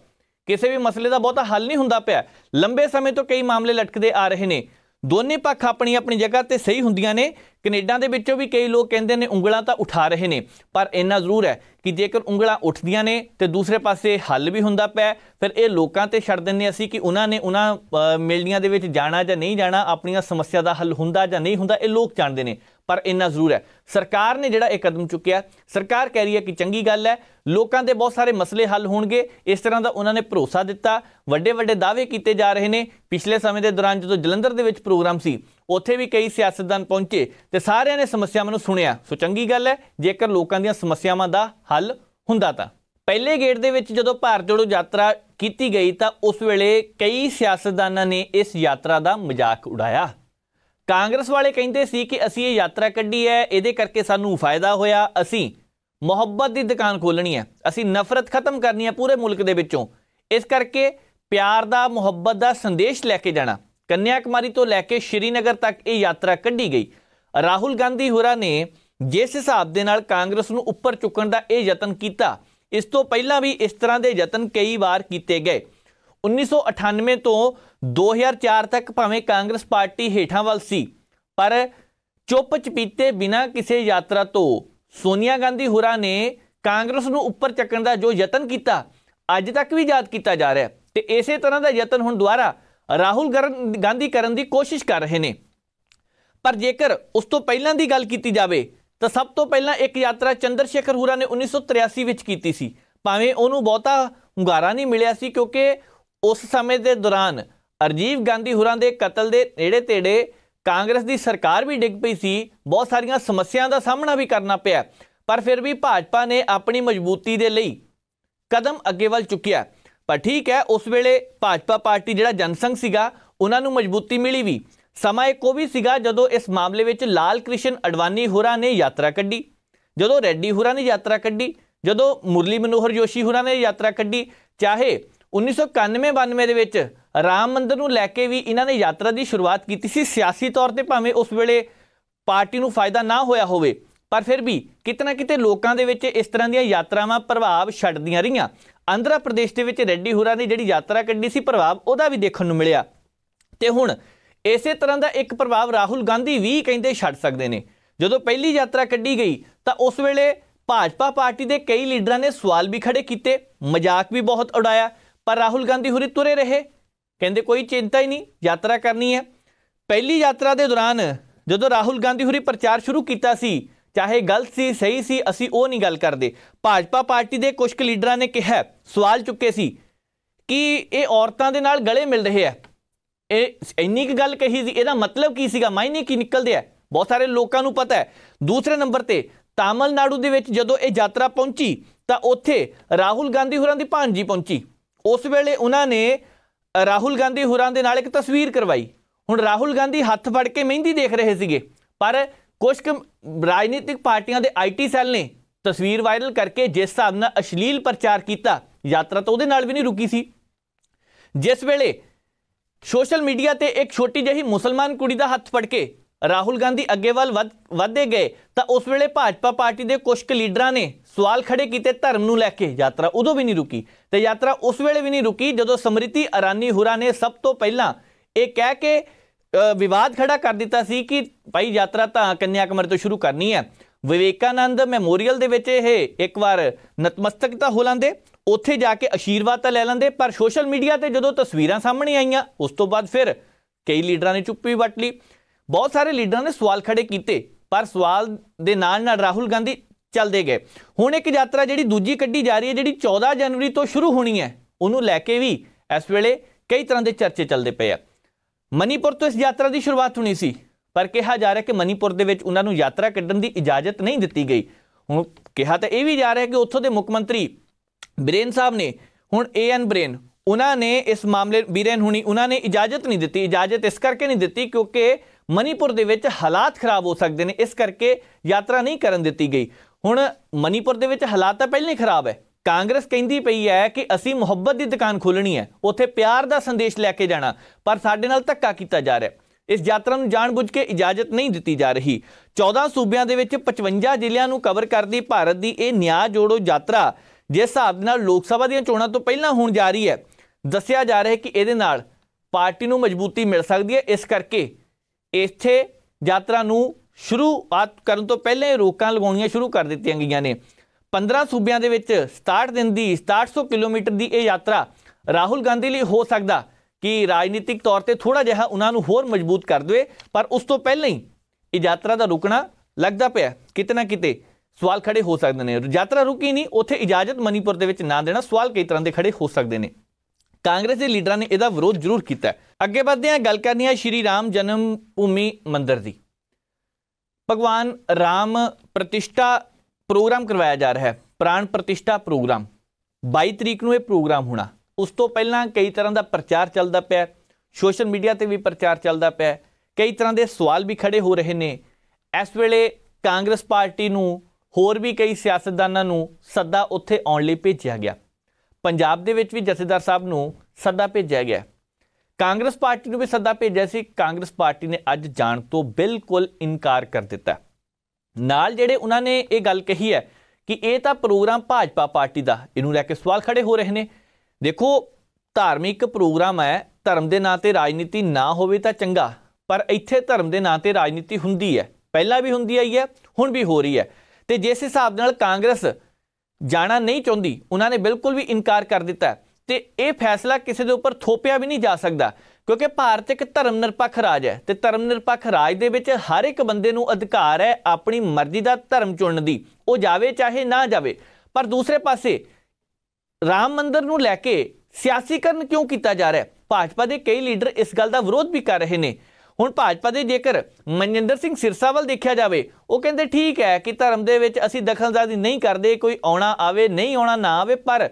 ਕਿਸੇ ਵੀ ਮਸਲੇ ਦਾ ਬਹੁਤਾ ਹੱਲ ਨਹੀਂ ਹੁੰਦਾ ਪਿਆ ਲੰਬੇ ਸਮੇਂ ਤੋਂ ਕਈ ਮਾਮਲੇ ਲਟਕਦੇ ਆ ਰਹੇ ਨੇ ਦੋਨੇ ਪੱਖ ਆਪਣੀ ਆਪਣੀ ਜਗ੍ਹਾ ਤੇ ਸਹੀ ਹੁੰਦੀਆਂ ਨੇ ਕੈਨੇਡਾ ਦੇ ਵਿੱਚੋਂ ਵੀ ਕਈ ਲੋਕ ਕਹਿੰਦੇ ਨੇ ਉਂਗਲਾਂ ਤਾਂ ਉਠਾ ਰਹੇ ਨੇ ਪਰ ਇੰਨਾ ਜ਼ਰੂਰ ਹੈ ਕਿ ਜੇਕਰ ਉਂਗਲਾਂ ਉੱਠਦੀਆਂ ਨੇ ਤੇ ਦੂਸਰੇ ਪਾਸੇ ਹੱਲ ਵੀ ਹੁੰਦਾ ਪਿਆ ਫਿਰ ਇਹ ਲੋਕਾਂ ਤੇ ਛੱਡ ਦਿੰਨੇ ਅਸੀਂ ਕਿ ਉਹਨਾਂ ਨੇ ਉਹਨਾਂ ਮਿਲਣੀਆਂ ਦੇ ਵਿੱਚ ਜਾਣਾ ਜਾਂ ਨਹੀਂ ਜਾਣਾ ਆਪਣੀਆਂ ਸਮੱਸਿਆ ਦਾ ਹੱਲ ਹੁੰਦਾ ਜਾਂ ਨਹੀਂ ਹੁੰਦਾ ਇਹ ਲੋਕ ਜਾਣਦੇ ਨੇ ਪਰ ਇੰਨਾ ਜ਼ਰੂਰ ਹੈ ਸਰਕਾਰ ਨੇ ਜਿਹੜਾ ਇਹ ਕਦਮ ਚੁੱਕਿਆ ਸਰਕਾਰ ਕਹਿ ਰਹੀ ਹੈ ਕਿ ਚੰਗੀ ਗੱਲ ਹੈ ਲੋਕਾਂ ਦੇ ਬਹੁਤ ਸਾਰੇ ਮਸਲੇ ਹੱਲ ਹੋਣਗੇ ਇਸ ਤਰ੍ਹਾਂ ਦਾ ਉਹਨਾਂ ਨੇ ਭਰੋਸਾ ਦਿੱਤਾ ਵੱਡੇ ਵੱਡੇ ਦਾਅਵੇ ਕੀਤੇ ਜਾ ਰਹੇ ਨੇ ਪਿਛਲੇ ਸਮੇਂ ਦੇ ਦੌਰਾਨ ਜਦੋਂ ਜਲੰਧਰ ਦੇ ਵਿੱਚ ਪ੍ਰੋਗਰਾਮ ਸੀ ਉੱਥੇ ਵੀ ਕਈ ਸਿਆਸਤਦਾਨ ਪਹੁੰਚੇ ਤੇ ਸਾਰਿਆਂ ਨੇ ਸਮੱਸਿਆਵਾਂ ਨੂੰ ਸੁਣਿਆ ਸੋ ਚੰਗੀ ਗੱਲ ਹੈ ਜੇਕਰ ਲੋਕਾਂ ਦੀਆਂ ਸਮੱਸਿਆਵਾਂ ਦਾ ਹੱਲ ਹੁੰਦਾ ਤਾਂ ਪਹਿਲੇ ਗੇੜ ਦੇ ਵਿੱਚ ਜਦੋਂ ਭਾਰਤ ਜੋੜੋ ਯਾਤਰਾ ਕੀਤੀ ਗਈ ਤਾਂ ਉਸ ਵੇਲੇ ਕਈ ਸਿਆਸਤਦਾਨਾਂ ਨੇ ਇਸ ਯਾਤਰਾ ਦਾ ਮਜ਼ਾਕ ਉਡਾਇਆ ਕਾਂਗਰਸ ਵਾਲੇ ਕਹਿੰਦੇ ਸੀ ਕਿ ਅਸੀਂ ਇਹ ਯਾਤਰਾ ਕੱਢੀ ਹੈ ਇਹਦੇ ਕਰਕੇ ਸਾਨੂੰ ਫਾਇਦਾ ਹੋਇਆ ਅਸੀਂ ਮੁਹੱਬਤ ਦੀ ਦੁਕਾਨ ਖੋਲਣੀ ਹੈ ਅਸੀਂ ਨਫ਼ਰਤ ਖਤਮ ਕਰਨੀ ਹੈ ਪੂਰੇ ਮੁਲਕ ਦੇ ਵਿੱਚੋਂ ਇਸ ਕਰਕੇ ਪਿਆਰ ਦਾ ਮੁਹੱਬਤ ਦਾ ਸੰਦੇਸ਼ ਲੈ ਕੇ ਜਾਣਾ ਕੰਨਿਆਕੁਮਾਰੀ ਤੋਂ ਲੈ ਕੇ ਸ਼੍ਰੀਨਗਰ ਤੱਕ ਇਹ ਯਾਤਰਾ ਕੱਢੀ ਗਈ ਰਾਹੁਲ ਗਾਂਧੀ ਹੋਰਾਂ ਨੇ ਜਿਸ ਹਿਸਾਬ ਦੇ ਨਾਲ ਕਾਂਗਰਸ ਨੂੰ ਉੱਪਰ ਚੁੱਕਣ ਦਾ ਇਹ ਯਤਨ ਕੀਤਾ ਇਸ ਤੋਂ ਪਹਿਲਾਂ ਵੀ ਇਸ ਤਰ੍ਹਾਂ ਦੇ ਯਤਨ ਕਈ ਵਾਰ ਕੀਤੇ ਗਏ 1998 ਤੋਂ 2004 ਤੱਕ ਭਾਵੇਂ ਕਾਂਗਰਸ ਪਾਰਟੀ ਹੇਠਾਂ ਵੱਲ ਸੀ ਪਰ ਚੁੱਪ ਚਪੀਤੇ ਬਿਨਾਂ ਕਿਸੇ ਯਾਤਰਾ ਤੋਂ ਸੋਨੀਆ ਗਾਂਧੀ ਹੋਰਾਂ ਨੇ ਕਾਂਗਰਸ ਨੂੰ ਉੱਪਰ ਚੱਕਣ ਦਾ ਜੋ ਯਤਨ ਕੀਤਾ ਅੱਜ ਤੱਕ ਵੀ ਯਾਦ ਕੀਤਾ ਜਾ ਰਿਹਾ ਤੇ ਇਸੇ ਤਰ੍ਹਾਂ ਦਾ ਯਤਨ ਹੁਣ ਦੁਬਾਰਾ ਰਾਹੁਲ ਗਾਂਧੀ ਕਰਨ ਦੀ ਕੋਸ਼ਿਸ਼ ਕਰ ਰਹੇ ਨੇ ਪਰ ਜੇਕਰ ਉਸ ਤੋਂ ਪਹਿਲਾਂ ਦੀ ਗੱਲ ਕੀਤੀ ਜਾਵੇ ਤਾਂ ਸਭ ਤੋਂ ਪਹਿਲਾਂ ਇੱਕ ਯਾਤਰਾ ਚੰਦਰ ਸ਼ੇਖਰ ਹੂਰਾ ਨੇ 1983 ਵਿੱਚ ਕੀਤੀ ਸੀ ਭਾਵੇਂ ਉਹਨੂੰ ਬਹੁਤਾ ਹੁੰਗਾਰਾ ਨਹੀਂ ਮਿਲਿਆ ਸੀ ਕਿਉਂਕਿ ਉਸ ਸਮੇਂ ਦੇ ਦੌਰਾਨ ਅਰਜੀਵ ਗਾਂਧੀ ਹੂਰਾ ਦੇ ਕਤਲ ਦੇ ਨੇੜੇ ਤੇੜੇ ਕਾਂਗਰਸ ਦੀ ਸਰਕਾਰ ਵੀ ਡਿੱਗ ਪਈ ਸੀ ਬਹੁਤ ਸਾਰੀਆਂ ਸਮੱਸਿਆਵਾਂ ਦਾ ਸਾਹਮਣਾ ਵੀ ਕਰਨਾ ਪਿਆ ਪਰ ਫਿਰ ਵੀ ਭਾਜਪਾ ਨੇ ਆਪਣੀ ਮਜ਼ਬੂਤੀ ਦੇ ਲਈ ਕਦਮ ਅੱਗੇ ਵੱਲ ਚੁੱਕਿਆ ਪਰ ਠੀਕ ਹੈ ਉਸ ਵੇਲੇ ਭਾਜਪਾ ਪਾਰਟੀ ਜਿਹੜਾ ਜਨਸੰਘ ਸੀਗਾ ਉਹਨਾਂ ਨੂੰ ਮਜ਼ਬੂਤੀ ਮਿਲੀ ਵੀ ਸਮਾਂ ਇਹ ਉਹ ਵੀ ਸੀਗਾ ਜਦੋਂ ਇਸ ਮਾਮਲੇ ਵਿੱਚ ਲਾਲ ਕ੍ਰਿਸ਼ਨ ਅਡਵਾਨੀ ਹੋਰਾਂ ਨੇ ਯਾਤਰਾ ਕੱਢੀ ਜਦੋਂ ਰੈੱਡੀ ਹੋਰਾਂ ਨੇ ਯਾਤਰਾ ਕੱਢੀ ਜਦੋਂ ਮੁਰਲੀ ਮਨੋਹਰ ਜੋਸ਼ੀ ਹੋਰਾਂ ਨੇ ਯਾਤਰਾ ਕੱਢੀ ਚਾਹੇ 1991-92 ਦੇ ਵਿੱਚ ਰਾਮ ਮੰਦਰ ਨੂੰ ਲੈ ਕੇ ਵੀ ਇਹਨਾਂ ਨੇ ਯਾਤਰਾ ਦੀ ਸ਼ੁਰੂਆਤ ਕੀਤੀ ਸੀ ਸਿਆਸੀ ਤੌਰ ਤੇ ਭਾਵੇਂ ਉਸ ਵੇਲੇ ਪਾਰਟੀ ਨੂੰ ਫਾਇਦਾ ਨਾ ਹੋਇਆ ਹੋਵੇ ਪਰ ਫਿਰ ਵੀ ਕਿਤਨਾ ਕਿਤੇ ਲੋਕਾਂ ਦੇ ਵਿੱਚ ਇਸ ਤਰ੍ਹਾਂ ਦੀਆਂ ਯਾਤਰਾਵਾਂ ਪ੍ਰਭਾਵ ਛੱਡਦੀਆਂ ਰਹੀਆਂ ਆਂਧਰਾ ਪ੍ਰਦੇਸ਼ ਦੇ ਵਿੱਚ ਰੈੱਡੀ ਹੁਰਾਂ ਦੀ ਜਿਹੜੀ ਯਾਤਰਾ ਕੱਢੀ ਸੀ ਪ੍ਰਭਾਵ ਉਹਦਾ ਵੀ ਦੇਖਣ ਨੂੰ ਮਿਲਿਆ ਤੇ ਹੁਣ ਇਸੇ ਤਰ੍ਹਾਂ ਦਾ ਇੱਕ ਪ੍ਰਭਾਵ ਰਾਹੁਲ ਗਾਂਧੀ ਵੀ ਕਹਿੰਦੇ ਛੱਡ ਸਕਦੇ ਨੇ ਜਦੋਂ ਪਹਿਲੀ ਯਾਤਰਾ ਕੱਢੀ ਗਈ ਤਾਂ ਉਸ ਵੇਲੇ ਭਾਜਪਾ ਪਾਰਟੀ ਦੇ ਕਈ ਲੀਡਰਾਂ ਨੇ ਸਵਾਲ ਵੀ ਖੜੇ ਕੀਤੇ ਮਜ਼ਾਕ ਵੀ ਬਹੁਤ ਉਡਾਇਆ ਪਰ ਰਾਹੁਲ ਗਾਂਧੀ ਹੁਰੀ ਤੁਰੇ ਰਹੇ ਕਹਿੰਦੇ ਕੋਈ ਚਿੰਤਾ ਹੀ ਨਹੀਂ ਯਾਤਰਾ ਕਰਨੀ ਹੈ ਪਹਿਲੀ ਯਾਤਰਾ ਦੇ ਦੌਰਾਨ ਜਦੋਂ ਰਾਹੁਲ ਗਾਂਧੀ ਹੁਰੀ ਪ੍ਰਚਾਰ ਸ਼ੁਰੂ ਕੀਤਾ ਸੀ ਚਾਹੇ ਗਲਤ ਸੀ ਸਹੀ ਸੀ ਅਸੀਂ ਉਹ ਨਹੀਂ ਗੱਲ ਕਰਦੇ ਭਾਜਪਾ ਪਾਰਟੀ ਦੇ ਕੁਝ ਲੀਡਰਾਂ ਨੇ ਕਿਹਾ ਸਵਾਲ ਚੁੱਕੇ ਸੀ ਕਿ ਇਹ ਔਰਤਾਂ ਦੇ ਨਾਲ ਗਲੇ ਮਿਲ ਰਹੇ ਆ ਇਹ ਇੰਨੀ ਕੁ ਗੱਲ ਕਹੀ ਸੀ ਇਹਦਾ ਮਤਲਬ ਕੀ ਸੀਗਾ ਮਾਇਨੇ ਕੀ ਨਿਕਲਦੇ ਆ ਬਹੁਤ ਸਾਰੇ ਲੋਕਾਂ ਨੂੰ ਪਤਾ ਹੈ ਦੂਸਰੇ ਨੰਬਰ ਤੇ ਤਾਮਿਲਨਾਡੂ ਦੇ ਵਿੱਚ ਜਦੋਂ ਇਹ ਯਾਤਰਾ ਪਹੁੰਚੀ ਤਾਂ ਉੱਥੇ ਰਾਹੁਲ ਗਾਂਧੀ ਹੋਰਾਂ ਦੀ ਭਾਂਜੀ ਪਹੁੰਚੀ ਉਸ ਵੇਲੇ ਉਹਨਾਂ ਨੇ ਰਾਹੁਲ ਗਾਂਧੀ ਹੋਰਾਂ ਦੇ ਨਾਲ ਇੱਕ ਤਸਵੀਰ ਕਰਵਾਈ ਹੁਣ ਰਾਹੁਲ ਗਾਂਧੀ ਹੱਥ ਫੜ ਕੇ ਮਹਿੰਦੀ ਦੇਖ ਰਹੇ ਸੀਗੇ ਪਰ ਕੁਝ ਰਾਜਨੀਤਿਕ ਪਾਰਟੀਆਂ ਦੇ ਆਈਟੀ ਸੈੱਲ ਨੇ ਤਸਵੀਰ ਵਾਇਰਲ ਕਰਕੇ ਜਿਸ ਹਿਸਾਬ ਨਾਲ ਅਸ਼ਲੀਲ ਪ੍ਰਚਾਰ ਕੀਤਾ ਯਾਤਰਾ ਤਾਂ ਉਹਦੇ ਨਾਲ ਵੀ ਨਹੀਂ ਰੁਕੀ ਸੀ ਜਿਸ ਵੇਲੇ ਸੋਸ਼ਲ ਮੀਡੀਆ ਤੇ ਇੱਕ ਛੋਟੀ ਜਿਹੀ ਮੁਸਲਮਾਨ ਕੁੜੀ ਦਾ ਹੱਥ ਫੜ ਕੇ ਰਾਹੁਲ ਗਾਂਧੀ ਅੱਗੇ ਵੱਲ ਵਧਦੇ ਗਏ ਤਾਂ ਉਸ ਵੇਲੇ ਭਾਜਪਾ ਪਾਰਟੀ ਦੇ ਕੁਝ ਕੁ ਲੀਡਰਾਂ ਨੇ ਸਵਾਲ ਖੜੇ ਕੀਤੇ ਧਰਮ ਨੂੰ ਲੈ ਕੇ ਯਾਤਰਾ ਉਦੋਂ ਵੀ ਨਹੀਂ ਰੁਕੀ ਤੇ ਯਾਤਰਾ ਉਸ ਵੇਲੇ ਵੀ ਨਹੀਂ ਰੁਕੀ ਜਦੋਂ ਸਮ੍ਰਿਤੀ ਅਰਾਨੀ ਹੁਰਾ ਨੇ ਸਭ ਤੋਂ ਪਹਿਲਾਂ ਇਹ ਕਹਿ ਕੇ ਵਿਵਾਦ ਖੜਾ ਕਰ ਦਿੱਤਾ ਸੀ ਕਿ ਭਾਈ ਯਾਤਰਾ ਤਾਂ ਕੰਨਿਆ ਤੋਂ ਸ਼ੁਰੂ ਕਰਨੀ ਹੈ ਵਿਵੇਕਾਨੰਦ ਮੈਮੋਰੀਅਲ ਦੇ ਵਿੱਚ ਇਹ ਇੱਕ ਵਾਰ ਨਤਮਸਤਕ ਤਾਂ ਹੋ ਲੰਦੇ ਉੱਥੇ ਜਾ ਕੇ ਅਸ਼ੀਰਵਾਦ ਤਾਂ ਲੈ ਲੰਦੇ ਪਰ ਸੋਸ਼ਲ ਮੀਡੀਆ ਤੇ ਜਦੋਂ ਤਸਵੀਰਾਂ ਸਾਹਮਣੇ ਆਈਆਂ ਉਸ ਤੋਂ ਬਾਅਦ ਫਿਰ ਕਈ ਲੀਡਰਾਂ ਨੇ ਚੁੱਪੀ ਵੱਟ ਲਈ ਬਹੁਤ ਸਾਰੇ ਲੀਡਰਾਂ ਨੇ ਸਵਾਲ ਖੜੇ ਕੀਤੇ ਪਰ ਸਵਾਲ ਦੇ ਨਾਲ ਨਾਲ ਰਾਹੁਲ ਗਾਂਧੀ ਚੱਲਦੇ ਗਏ ਹੁਣ ਇੱਕ ਯਾਤਰਾ ਜਿਹੜੀ ਦੂਜੀ ਕੱਢੀ ਜਾ ਰਹੀ ਹੈ ਜਿਹੜੀ 14 ਜਨਵਰੀ ਤੋਂ ਸ਼ੁਰੂ ਹੋਣੀ ਹੈ ਉਹਨੂੰ ਲੈ ਕੇ ਵੀ ਇਸ ਵੇਲੇ ਕਈ ਤਰ੍ਹਾਂ ਦੇ ਚਰਚੇ ਚੱਲਦੇ ਪਏ ਆ ਮਨੀਪੁਰ ਤੋਂ ਇਸ ਯਾਤਰਾ ਦੀ ਸ਼ੁਰੂਆਤ ਹੋਣੀ ਸੀ ਪਰ ਕਿਹਾ ਜਾ ਰਿਹਾ ਕਿ ਮਨੀਪੁਰ ਦੇ ਵਿੱਚ ਉਹਨਾਂ ਨੂੰ ਯਾਤਰਾ ਕੱਢਣ ਦੀ ਇਜਾਜ਼ਤ ਨਹੀਂ ਦਿੱਤੀ ਗਈ ਹੁਣ ਕਿਹਾ ਤਾਂ ਇਹ ਵੀ ਜਾ ਰਿਹਾ ਕਿ ਉੱਥੋਂ ਦੇ ਮੁੱਖ ਮੰਤਰੀ ਬ੍ਰੇਨ ਸਾਹਿਬ ਨੇ ਹੁਣ ਏਐਨ ਬ੍ਰੇਨ ਉਹਨਾਂ ਨੇ ਇਸ ਮਾਮਲੇ ਬੀਰੇਨ ਹੁਣੀ ਉਹਨਾਂ ਨੇ ਇਜਾਜ਼ਤ ਨਹੀਂ ਦਿੱਤੀ ਇਜਾਜ਼ਤ ਇਸ ਕਰਕੇ ਨਹੀਂ ਦਿੱਤੀ ਕਿਉਂਕਿ ਮਨੀਪੁਰ ਦੇ ਵਿੱਚ ਹਾਲਾਤ ਖਰਾਬ ਹੋ ਸਕਦੇ ਨੇ ਇਸ ਕਰਕੇ ਯਾਤਰਾ ਨਹੀਂ ਕਰਨ ਦਿੱਤੀ ਗਈ ਹੁਣ ਮਨੀਪੁਰ ਦੇ ਵਿੱਚ ਹਾਲਾਤ ਤਾਂ ਪਹਿਲਾਂ ਹੀ ਖਰਾਬ ਹੈ ਕਾਂਗਰਸ ਕਹਿੰਦੀ ਪਈ ਹੈ ਕਿ ਅਸੀਂ ਮੁਹੱਬਤ ਦੀ ਦੁਕਾਨ ਖੋਲਣੀ ਹੈ ਉੱਥੇ ਪਿਆਰ ਦਾ ਸੰਦੇਸ਼ ਲੈ ਕੇ ਜਾਣਾ ਪਰ ਸਾਡੇ ਨਾਲ ਧੱਕਾ ਕੀਤਾ ਜਾ ਰਿਹਾ ਇਸ ਯਾਤਰਾ ਨੂੰ ਜਾਣਬੁੱਝ ਕੇ ਇਜਾਜ਼ਤ ਨਹੀਂ ਦਿੱਤੀ ਜਾ ਰਹੀ 14 ਸੂਬਿਆਂ ਦੇ ਵਿੱਚ 55 ਜ਼ਿਲ੍ਹਿਆਂ ਨੂੰ ਕਵਰ ਕਰਦੀ ਭਾਰਤ ਦੀ ਇਹ ਨਿਆਂ ਜੋੜੋ ਯਾਤਰਾ ਜਿਸ ਹਿਸਾਬ ਨਾਲ ਲੋਕ ਸਭਾ ਦੀਆਂ ਚੋਣਾਂ ਤੋਂ ਪਹਿਲਾਂ ਹੋਣ ਜਾ ਰਹੀ ਹੈ ਦੱਸਿਆ ਜਾ ਰਿਹਾ ਹੈ ਕਿ ਇਹਦੇ ਨਾਲ ਪਾਰਟੀ ਨੂੰ ਮਜ਼ਬੂਤੀ ਮਿਲ ਸਕਦੀ ਹੈ ਇਸ ਕਰਕੇ ਇੱਥੇ ਯਾਤਰਾ ਨੂੰ ਸ਼ੁਰੂਆਤ ਕਰਨ ਤੋਂ ਪਹਿਲਾਂ ਹੀ ਰੋਕਾਂ ਲਗਾਉਣੀਆਂ ਸ਼ੁਰੂ ਕਰ ਦਿੱਤੀਆਂ ਗਈਆਂ ਨੇ 15 ਸੂਬਿਆਂ ਦੇ ਵਿੱਚ 67 ਦਿਨ ਦੀ 6700 ਕਿਲੋਮੀਟਰ ਦੀ ਇਹ ਯਾਤਰਾ ਰਾਹੁਲ ਗਾਂਧੀ ਲਈ ਹੋ ਸਕਦਾ ਕਿ ਰਾਜਨੀਤਿਕ ਤੌਰ ਤੇ ਥੋੜਾ ਜਿਹਾ ਉਹਨਾਂ ਨੂੰ ਹੋਰ ਮਜ਼ਬੂਤ ਕਰ ਦੇਵੇ ਪਰ ਉਸ ਤੋਂ ਪਹਿਲਾਂ ਹੀ ਇਹ ਯਾਤਰਾ ਦਾ ਰੁਕਣਾ ਲੱਗਦਾ ਪਿਆ ਕਿਤੇ ਨਾ ਕਿਤੇ ਸਵਾਲ ਖੜੇ ਹੋ ਸਕਦੇ ਨੇ ਯਾਤਰਾ ਰੁਕੀ ਨਹੀਂ ਉੱਥੇ ਇਜਾਜ਼ਤ ਮਨੀਪੁਰ ਦੇ ਵਿੱਚ ਨਾ ਦੇਣਾ ਸਵਾਲ ਕਈ ਤਰ੍ਹਾਂ ਦੇ ਖੜੇ ਹੋ ਸਕਦੇ ਨੇ ਕਾਂਗਰਸ ਦੇ ਲੀਡਰਾਂ ਨੇ ਇਹਦਾ ਵਿਰੋਧ ਜ਼ਰੂਰ ਕੀਤਾ ਅੱਗੇ ਵਧਦੇ ਹਾਂ ਗੱਲ ਕਰਨੀ ਹੈ ਸ਼੍ਰੀ ਰਾਮ ਜਨਮ ਭੂਮੀ ਮੰਦਿਰ ਦੀ ਭਗਵਾਨ ਰਾਮ ਪ੍ਰਤਿਸ਼ਠਾ ਪ੍ਰੋਗਰਾਮ ਕਰਵਾਇਆ ਜਾ ਰਿਹਾ ਹੈ ਪ੍ਰਾਣ ਪ੍ਰਤਿਸ਼ਠਾ ਪ੍ਰੋਗਰਾਮ 22 ਤਰੀਕ ਨੂੰ ਇਹ ਪ੍ਰੋਗਰਾਮ ਹੋਣਾ ਉਸ ਤੋਂ ਪਹਿਲਾਂ ਕਈ ਤਰ੍ਹਾਂ ਦਾ ਪ੍ਰਚਾਰ ਚੱਲਦਾ ਪਿਆ ਸੋਸ਼ਲ ਮੀਡੀਆ ਤੇ ਵੀ ਪ੍ਰਚਾਰ ਚੱਲਦਾ ਪਿਆ ਕਈ ਤਰ੍ਹਾਂ ਦੇ ਸਵਾਲ ਵੀ ਖੜੇ ਹੋ ਰਹੇ ਨੇ ਇਸ ਵੇਲੇ ਕਾਂਗਰਸ ਪਾਰਟੀ ਨੂੰ ਹੋਰ ਵੀ ਕਈ ਸਿਆਸਤਦਾਨਾਂ ਨੂੰ ਸੱਦਾ ਉੱਥੇ ਆਉਣ ਲਈ ਭੇਜਿਆ ਗਿਆ ਪੰਜਾਬ ਦੇ ਵਿੱਚ ਵੀ ਜਥੇਦਾਰ ਸਾਹਿਬ ਨੂੰ ਸੱਦਾ ਭੇਜਿਆ ਗਿਆ ਕਾਂਗਰਸ ਪਾਰਟੀ ਨੂੰ ਵੀ ਸੱਦਾ ਭੇਜਿਆ ਸੀ ਕਾਂਗਰਸ ਪਾਰਟੀ ਨੇ ਅੱਜ ਜਾਣ ਤੋਂ ਬਿਲਕੁਲ ਇਨਕਾਰ ਕਰ ਦਿੱਤਾ ਨਾਲ ਜਿਹੜੇ ਉਹਨਾਂ ਨੇ ਇਹ ਗੱਲ ਕਹੀ ਹੈ ਕਿ ਇਹ ਤਾਂ ਪ੍ਰੋਗਰਾਮ ਭਾਜਪਾ ਪਾਰਟੀ ਦਾ ਇਹਨੂੰ ਲੈ ਕੇ ਸਵਾਲ ਖੜੇ ਹੋ ਰਹੇ ਨੇ ਦੇਖੋ ਧਾਰਮਿਕ ਪ੍ਰੋਗਰਾਮ ਹੈ ਧਰਮ ਦੇ ਨਾਂ ਤੇ ਰਾਜਨੀਤੀ ਨਾ ਹੋਵੇ ਤਾਂ ਚੰਗਾ ਪਰ ਇੱਥੇ ਧਰਮ ਦੇ ਨਾਂ ਤੇ ਰਾਜਨੀਤੀ ਹੁੰਦੀ ਹੈ ਪਹਿਲਾਂ ਵੀ ਹੁੰਦੀ ਆਈ ਹੈ ਹੁਣ ਵੀ ਹੋ ਰਹੀ ਹੈ ਤੇ ਜਿਸ ਹਿਸਾਬ ਨਾਲ ਕਾਂਗਰਸ ਜਾਣਾ ਨਹੀਂ ਚਾਹੁੰਦੀ ਉਹਨਾਂ ਨੇ ਬਿਲਕੁਲ ਵੀ ਇਨਕਾਰ ਕਰ ਦਿੱਤਾ ਤੇ ਇਹ ਫੈਸਲਾ ਕਿਸੇ ਦੇ ਉੱਪਰ ਥੋਪਿਆ ਵੀ ਨਹੀਂ ਜਾ ਸਕਦਾ ਕਿਉਂਕਿ ਭਾਰਤ ਇੱਕ ਧਰਮ ਨਿਰਪੱਖ ਰਾਜ ਹੈ ਤੇ ਧਰਮ ਨਿਰਪੱਖ ਰਾਜ ਦੇ ਵਿੱਚ ਹਰ ਇੱਕ ਬੰਦੇ ਨੂੰ ਅਧਿਕਾਰ ਹੈ ਆਪਣੀ ਮਰਜ਼ੀ ਦਾ ਧਰਮ ਚੁਣਨ ਦੀ ਉਹ ਜਾਵੇ ਚਾਹੇ ਨਾ ਜਾਵੇ ਪਰ ਦੂਸਰੇ ਪਾਸੇ ਰਾਮ ਮੰਦਰ ਨੂੰ ਲੈ ਕੇ ਸਿਆਸੀਕਰਨ ਕਿਉਂ ਕੀਤਾ ਜਾ ਰਿਹਾ ਹੈ ਭਾਜਪਾ ਦੇ ਕਈ ਲੀਡਰ ਇਸ ਗੱਲ ਦਾ ਵਿਰੋਧ ਵੀ ਕਰ ਰਹੇ ਨੇ ਹੁਣ ਭਾਜਪਾ ਦੇ ਜੇਕਰ ਮਨਜਿੰਦਰ ਸਿੰਘ ਸਿਰਸਾ ਵੱਲ ਦੇਖਿਆ ਜਾਵੇ ਉਹ ਕਹਿੰਦੇ ਠੀਕ ਹੈ ਕਿ ਧਰਮ ਦੇ ਵਿੱਚ ਅਸੀਂ ਦਖਲਦਾਰੀ ਨਹੀਂ ਕਰਦੇ ਕੋਈ ਆਉਣਾ ਆਵੇ ਨਹੀਂ ਆਉਣਾ ਨਾ ਆਵੇ ਪਰ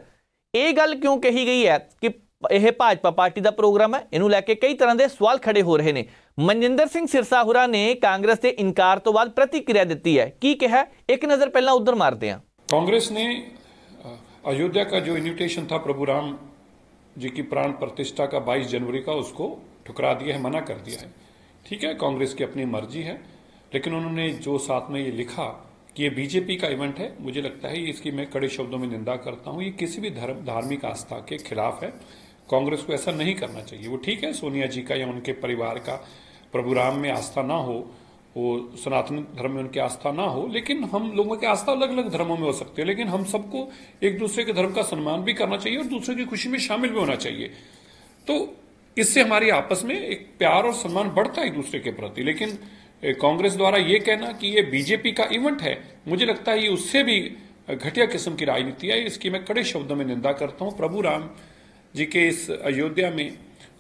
ਇਹ ਗੱਲ ਕਿਉਂ ਕਹੀ ਗਈ ਹੈ ਕਿ यह भाजपा पार्टी का प्रोग्राम है इनू लैके कई तरह के सवाल खड़े हो रहे हैं ਨੇ ਮਨਜਿੰਦਰ ਸਿੰਘ ਸਿਰਸਾਹੁਰਾ ਨੇ ਕਾਂਗਰਸ ਦੇ ਇਨਕਾਰ ਤੋਂ ਬਾਅਦ ਪ੍ਰਤੀਕਿਰਿਆ ਦਿੱਤੀ ਹੈ ਕੀ ਕਿਹਾ ਇੱਕ ਨਜ਼ਰ ਪਹਿਲਾਂ ਉਧਰ ਮਾਰਦੇ ਹਾਂ कांग्रेस ने अयोध्या का जो इन्विटेशन था प्रभु राम जी की प्राण प्रतिष्ठा का 22 जनवरी का उसको ठुकरा दिया है मना कर दिया है ठीक है कांग्रेस की अपनी मर्जी है लेकिन उन्होंने जो साथ में ये लिखा कि ये बीजेपी का इवेंट है मुझे लगता है इसकी मैं कड़े शब्दों में निंदा करता हूँ ये किसी भी धर्म धार्मिक आस्था के खिलाफ है कांग्रेस को ऐसा नहीं करना चाहिए वो ठीक है सोनिया जी का या उनके परिवार का प्रभु राम में आस्था ना हो वो सनातन धर्म में उनकी आस्था ना हो लेकिन हम लोगों की आस्था अलग अलग धर्मों में हो सकती है लेकिन हम सबको एक दूसरे के धर्म का सम्मान भी करना चाहिए और दूसरे की खुशी में शामिल भी होना चाहिए तो इससे हमारी आपस में एक प्यार और सम्मान बढ़ता है एक दूसरे के प्रति लेकिन कांग्रेस द्वारा ये कहना कि ये बीजेपी का इवेंट है मुझे लगता है ये उससे भी घटिया किस्म की राजनीति है इसकी मैं कड़े शब्दों में निंदा करता हूँ प्रभु राम जी के इस अयोध्या में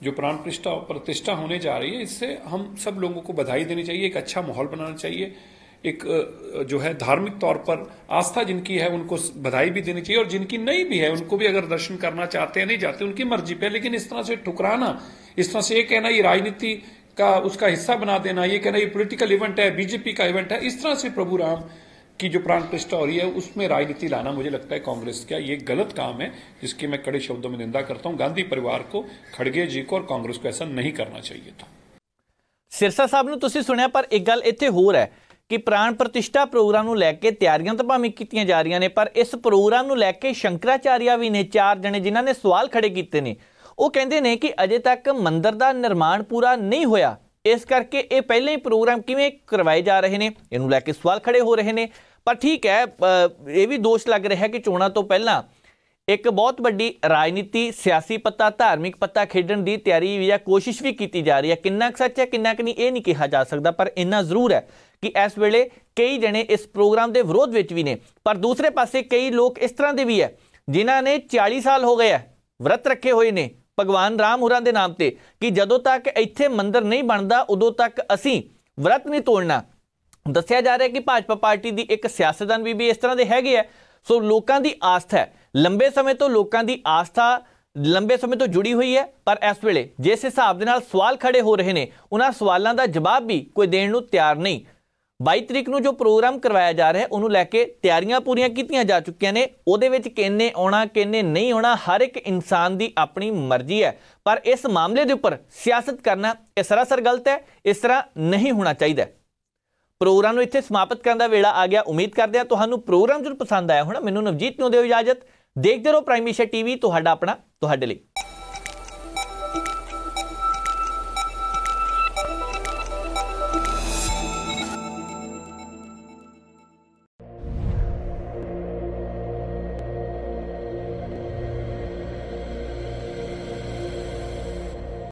जो प्राण प्रतिष्ठा प्रतिष्ठा होने जा रही है इससे हम सब लोगों को बधाई देनी चाहिए एक अच्छा माहौल बनाना चाहिए एक जो है धार्मिक तौर पर आस्था जिनकी है उनको बधाई भी देनी चाहिए और जिनकी नहीं भी है उनको भी अगर दर्शन करना चाहते हैं नहीं चाहते उनकी मर्जी पे लेकिन इस तरह से ठुकराना इस तरह से ये कहना ये राजनीति का उसका हिस्सा बना देना ये कहना ये पॉलिटिकल इवेंट है बीजेपी का इवेंट है इस तरह से प्रभु राम की जो प्राण प्रतिष्ठा हो रही है उसमें राजनीति लाना मुझे लगता है कांग्रेस का ये गलत काम है जिसकी मैं कड़े शब्दों में निंदा करता हूं गांधी परिवार को खड़गे जी को और कांग्रेस को ऐसा नहीं करना चाहिए था ਸਿਰਸਾ ਸਾਹਿਬ ਨੂੰ ਤੁਸੀਂ ਸੁਣਿਆ ਪਰ ਇੱਕ ਗੱਲ ਇੱਥੇ ਹੋਰ ਹੈ ਕਿ ਪ੍ਰਾਣ ਪ੍ਰਤਿਸ਼ਠਾ ਪ੍ਰੋਗਰਾਮ ਨੂੰ ਲੈ ਕੇ ਤਿਆਰੀਆਂ ਤਾਂ ਭਾਵੇਂ ਕੀਤੀਆਂ ਜਾ ਰਹੀਆਂ ਨੇ ਪਰ ਇਸ ਪ੍ਰੋਗਰਾਮ ਨੂੰ ਲੈ ਕੇ ਸ਼ੰਕਰਾਚਾਰਿਆ ਵੀ ਨੇ ਚਾਰ ਜਣੇ ਜਿਨ੍ਹਾਂ ਨੇ ਸਵਾਲ ਖੜੇ ਕੀਤੇ ਨੇ ਉਹ ਕਹਿੰਦੇ ਨੇ ਕਿ ਅਜੇ ਤੱਕ ਮੰਦਰ ਦਾ ਨਿਰਮਾਣ ਪੂਰਾ ਨਹੀਂ ਹੋਇਆ ਇਸ ਕਰਕੇ ਇਹ ਪਹਿਲੇ ਹੀ ਪ੍ਰੋਗਰਾਮ ਕਿਵੇਂ ਕਰਵਾਏ ਜਾ ਰਹੇ ਨੇ ਇਹਨੂੰ ਲੈ ਕੇ ਸਵਾਲ ਖੜੇ ਹੋ ਰਹੇ ਨੇ ਪਰ ਠੀਕ ਹੈ ਇਹ ਵੀ ਦੋਸ਼ ਲੱਗ ਰਿਹਾ ਹੈ ਕਿ ਚੋਣਾਂ ਤੋਂ ਪਹਿਲਾਂ ਇੱਕ ਬਹੁਤ ਵੱਡੀ ਰਾਜਨੀਤੀ ਸਿਆਸੀ ਪੱਤਾ ਧਾਰਮਿਕ ਪੱਤਾ ਖੇਡਣ ਦੀ ਤਿਆਰੀ ਵੀ ਜਾਂ ਕੋਸ਼ਿਸ਼ ਵੀ ਕੀਤੀ ਜਾ ਰਹੀ ਹੈ ਕਿੰਨਾ ਕੁ ਸੱਚ ਹੈ ਕਿੰਨਾ ਕੁ ਨਹੀਂ ਇਹ ਨਹੀਂ ਕਿਹਾ ਜਾ ਸਕਦਾ ਪਰ ਇੰਨਾ ਜ਼ਰੂਰ ਹੈ ਕਿ ਇਸ ਵੇਲੇ ਕਈ ਜਣੇ ਇਸ ਪ੍ਰੋਗਰਾਮ ਦੇ ਵਿਰੋਧ ਵਿੱਚ ਵੀ ਨੇ ਪਰ ਦੂਸਰੇ ਪਾਸੇ ਕਈ ਲੋਕ ਇਸ ਤਰ੍ਹਾਂ ਦੇ ਵੀ ਹੈ ਜਿਨ੍ਹਾਂ ਨੇ 40 ਸਾਲ ਹੋ ਗਏ ਹੈ ਵਰਤ ਰੱਖੇ ਹੋਏ ਨੇ ਭਗਵਾਨ ਰਾਮ ਹੋਰਾਂ ਦੇ ਨਾਮ ਤੇ ਕਿ ਜਦੋਂ ਤੱਕ ਇੱਥੇ ਮੰਦਿਰ ਨਹੀਂ ਬਣਦਾ ਉਦੋਂ ਤੱਕ ਅਸੀਂ ਵਰਤ ਨਹੀਂ ਤੋੜਨਾ ਦੱਸਿਆ ਜਾ ਰਿਹਾ ਕਿ ਭਾਜਪਾ ਪਾਰਟੀ ਦੀ ਇੱਕ ਸਿਆਸਤਦਾਨ ਵੀ ਵੀ ਇਸ ਤਰ੍ਹਾਂ ਦੇ ਹੈਗੇ ਆ ਸੋ ਲੋਕਾਂ ਦੀ ਆਸਥਾ ਹੈ ਲੰਬੇ ਸਮੇਂ ਤੋਂ ਲੋਕਾਂ ਦੀ ਆਸਥਾ ਲੰਬੇ ਸਮੇਂ ਤੋਂ ਜੁੜੀ ਹੋਈ ਹੈ ਪਰ ਇਸ ਵੇਲੇ ਜਿਸ ਹਿਸਾਬ ਦੇ ਨਾਲ ਸਵਾਲ ਖੜੇ ਹੋ ਰਹੇ ਨੇ ਉਹਨਾਂ ਸਵਾਲਾਂ ਦਾ ਜਵਾਬ ਵੀ ਕੋਈ ਦੇਣ ਨੂੰ ਤਿਆਰ ਨਹੀਂ 22 ਤਰੀਕ ਨੂੰ ਜੋ ਪ੍ਰੋਗਰਾਮ ਕਰਵਾਇਆ ਜਾ ਰਿਹਾ ਉਹਨੂੰ ਲੈ ਕੇ ਤਿਆਰੀਆਂ ਪੂਰੀਆਂ ਕੀਤੀਆਂ ਜਾ ਚੁੱਕੀਆਂ ਨੇ ਉਹਦੇ ਵਿੱਚ ਕਿੰਨੇ ਆਉਣਾ ਕਿੰਨੇ ਨਹੀਂ ਆਉਣਾ ਹਰ ਇੱਕ ਇਨਸਾਨ ਦੀ ਆਪਣੀ ਮਰਜ਼ੀ ਹੈ ਪਰ ਇਸ ਮਾਮਲੇ ਦੇ ਉੱਪਰ ਸਿਆਸਤ ਕਰਨਾ ਇਹ ਸਰਾਸਰ ਗਲਤ ਹੈ ਇਸ ਤਰ੍ਹਾਂ ਨਹੀਂ ਹੋਣਾ ਚਾਹੀਦਾ ਪ੍ਰੋਗਰਾਮ ਨੂੰ ਇੱਥੇ ਸਮਾਪਤ ਕਰਨ ਦਾ ਵੇਲਾ ਆ ਗਿਆ ਉਮੀਦ ਕਰਦੇ ਹਾਂ ਤੁਹਾਨੂੰ ਪ੍ਰੋਗਰਾਮ ਜਰੂਰ ਪਸੰਦ ਆਇਆ ਹੋਣਾ ਮੈਨੂੰ ਨਵਜੀਤ ਨੂੰ ਦਿਓ ਇਜਾਜ਼ਤ ਦੇਖਦੇ ਰਹੋ ਪ੍ਰਾਈਮ ਟੀਵੀ ਤੁਹਾਡਾ ਆਪਣਾ ਤੁਹਾਡੇ ਲਈ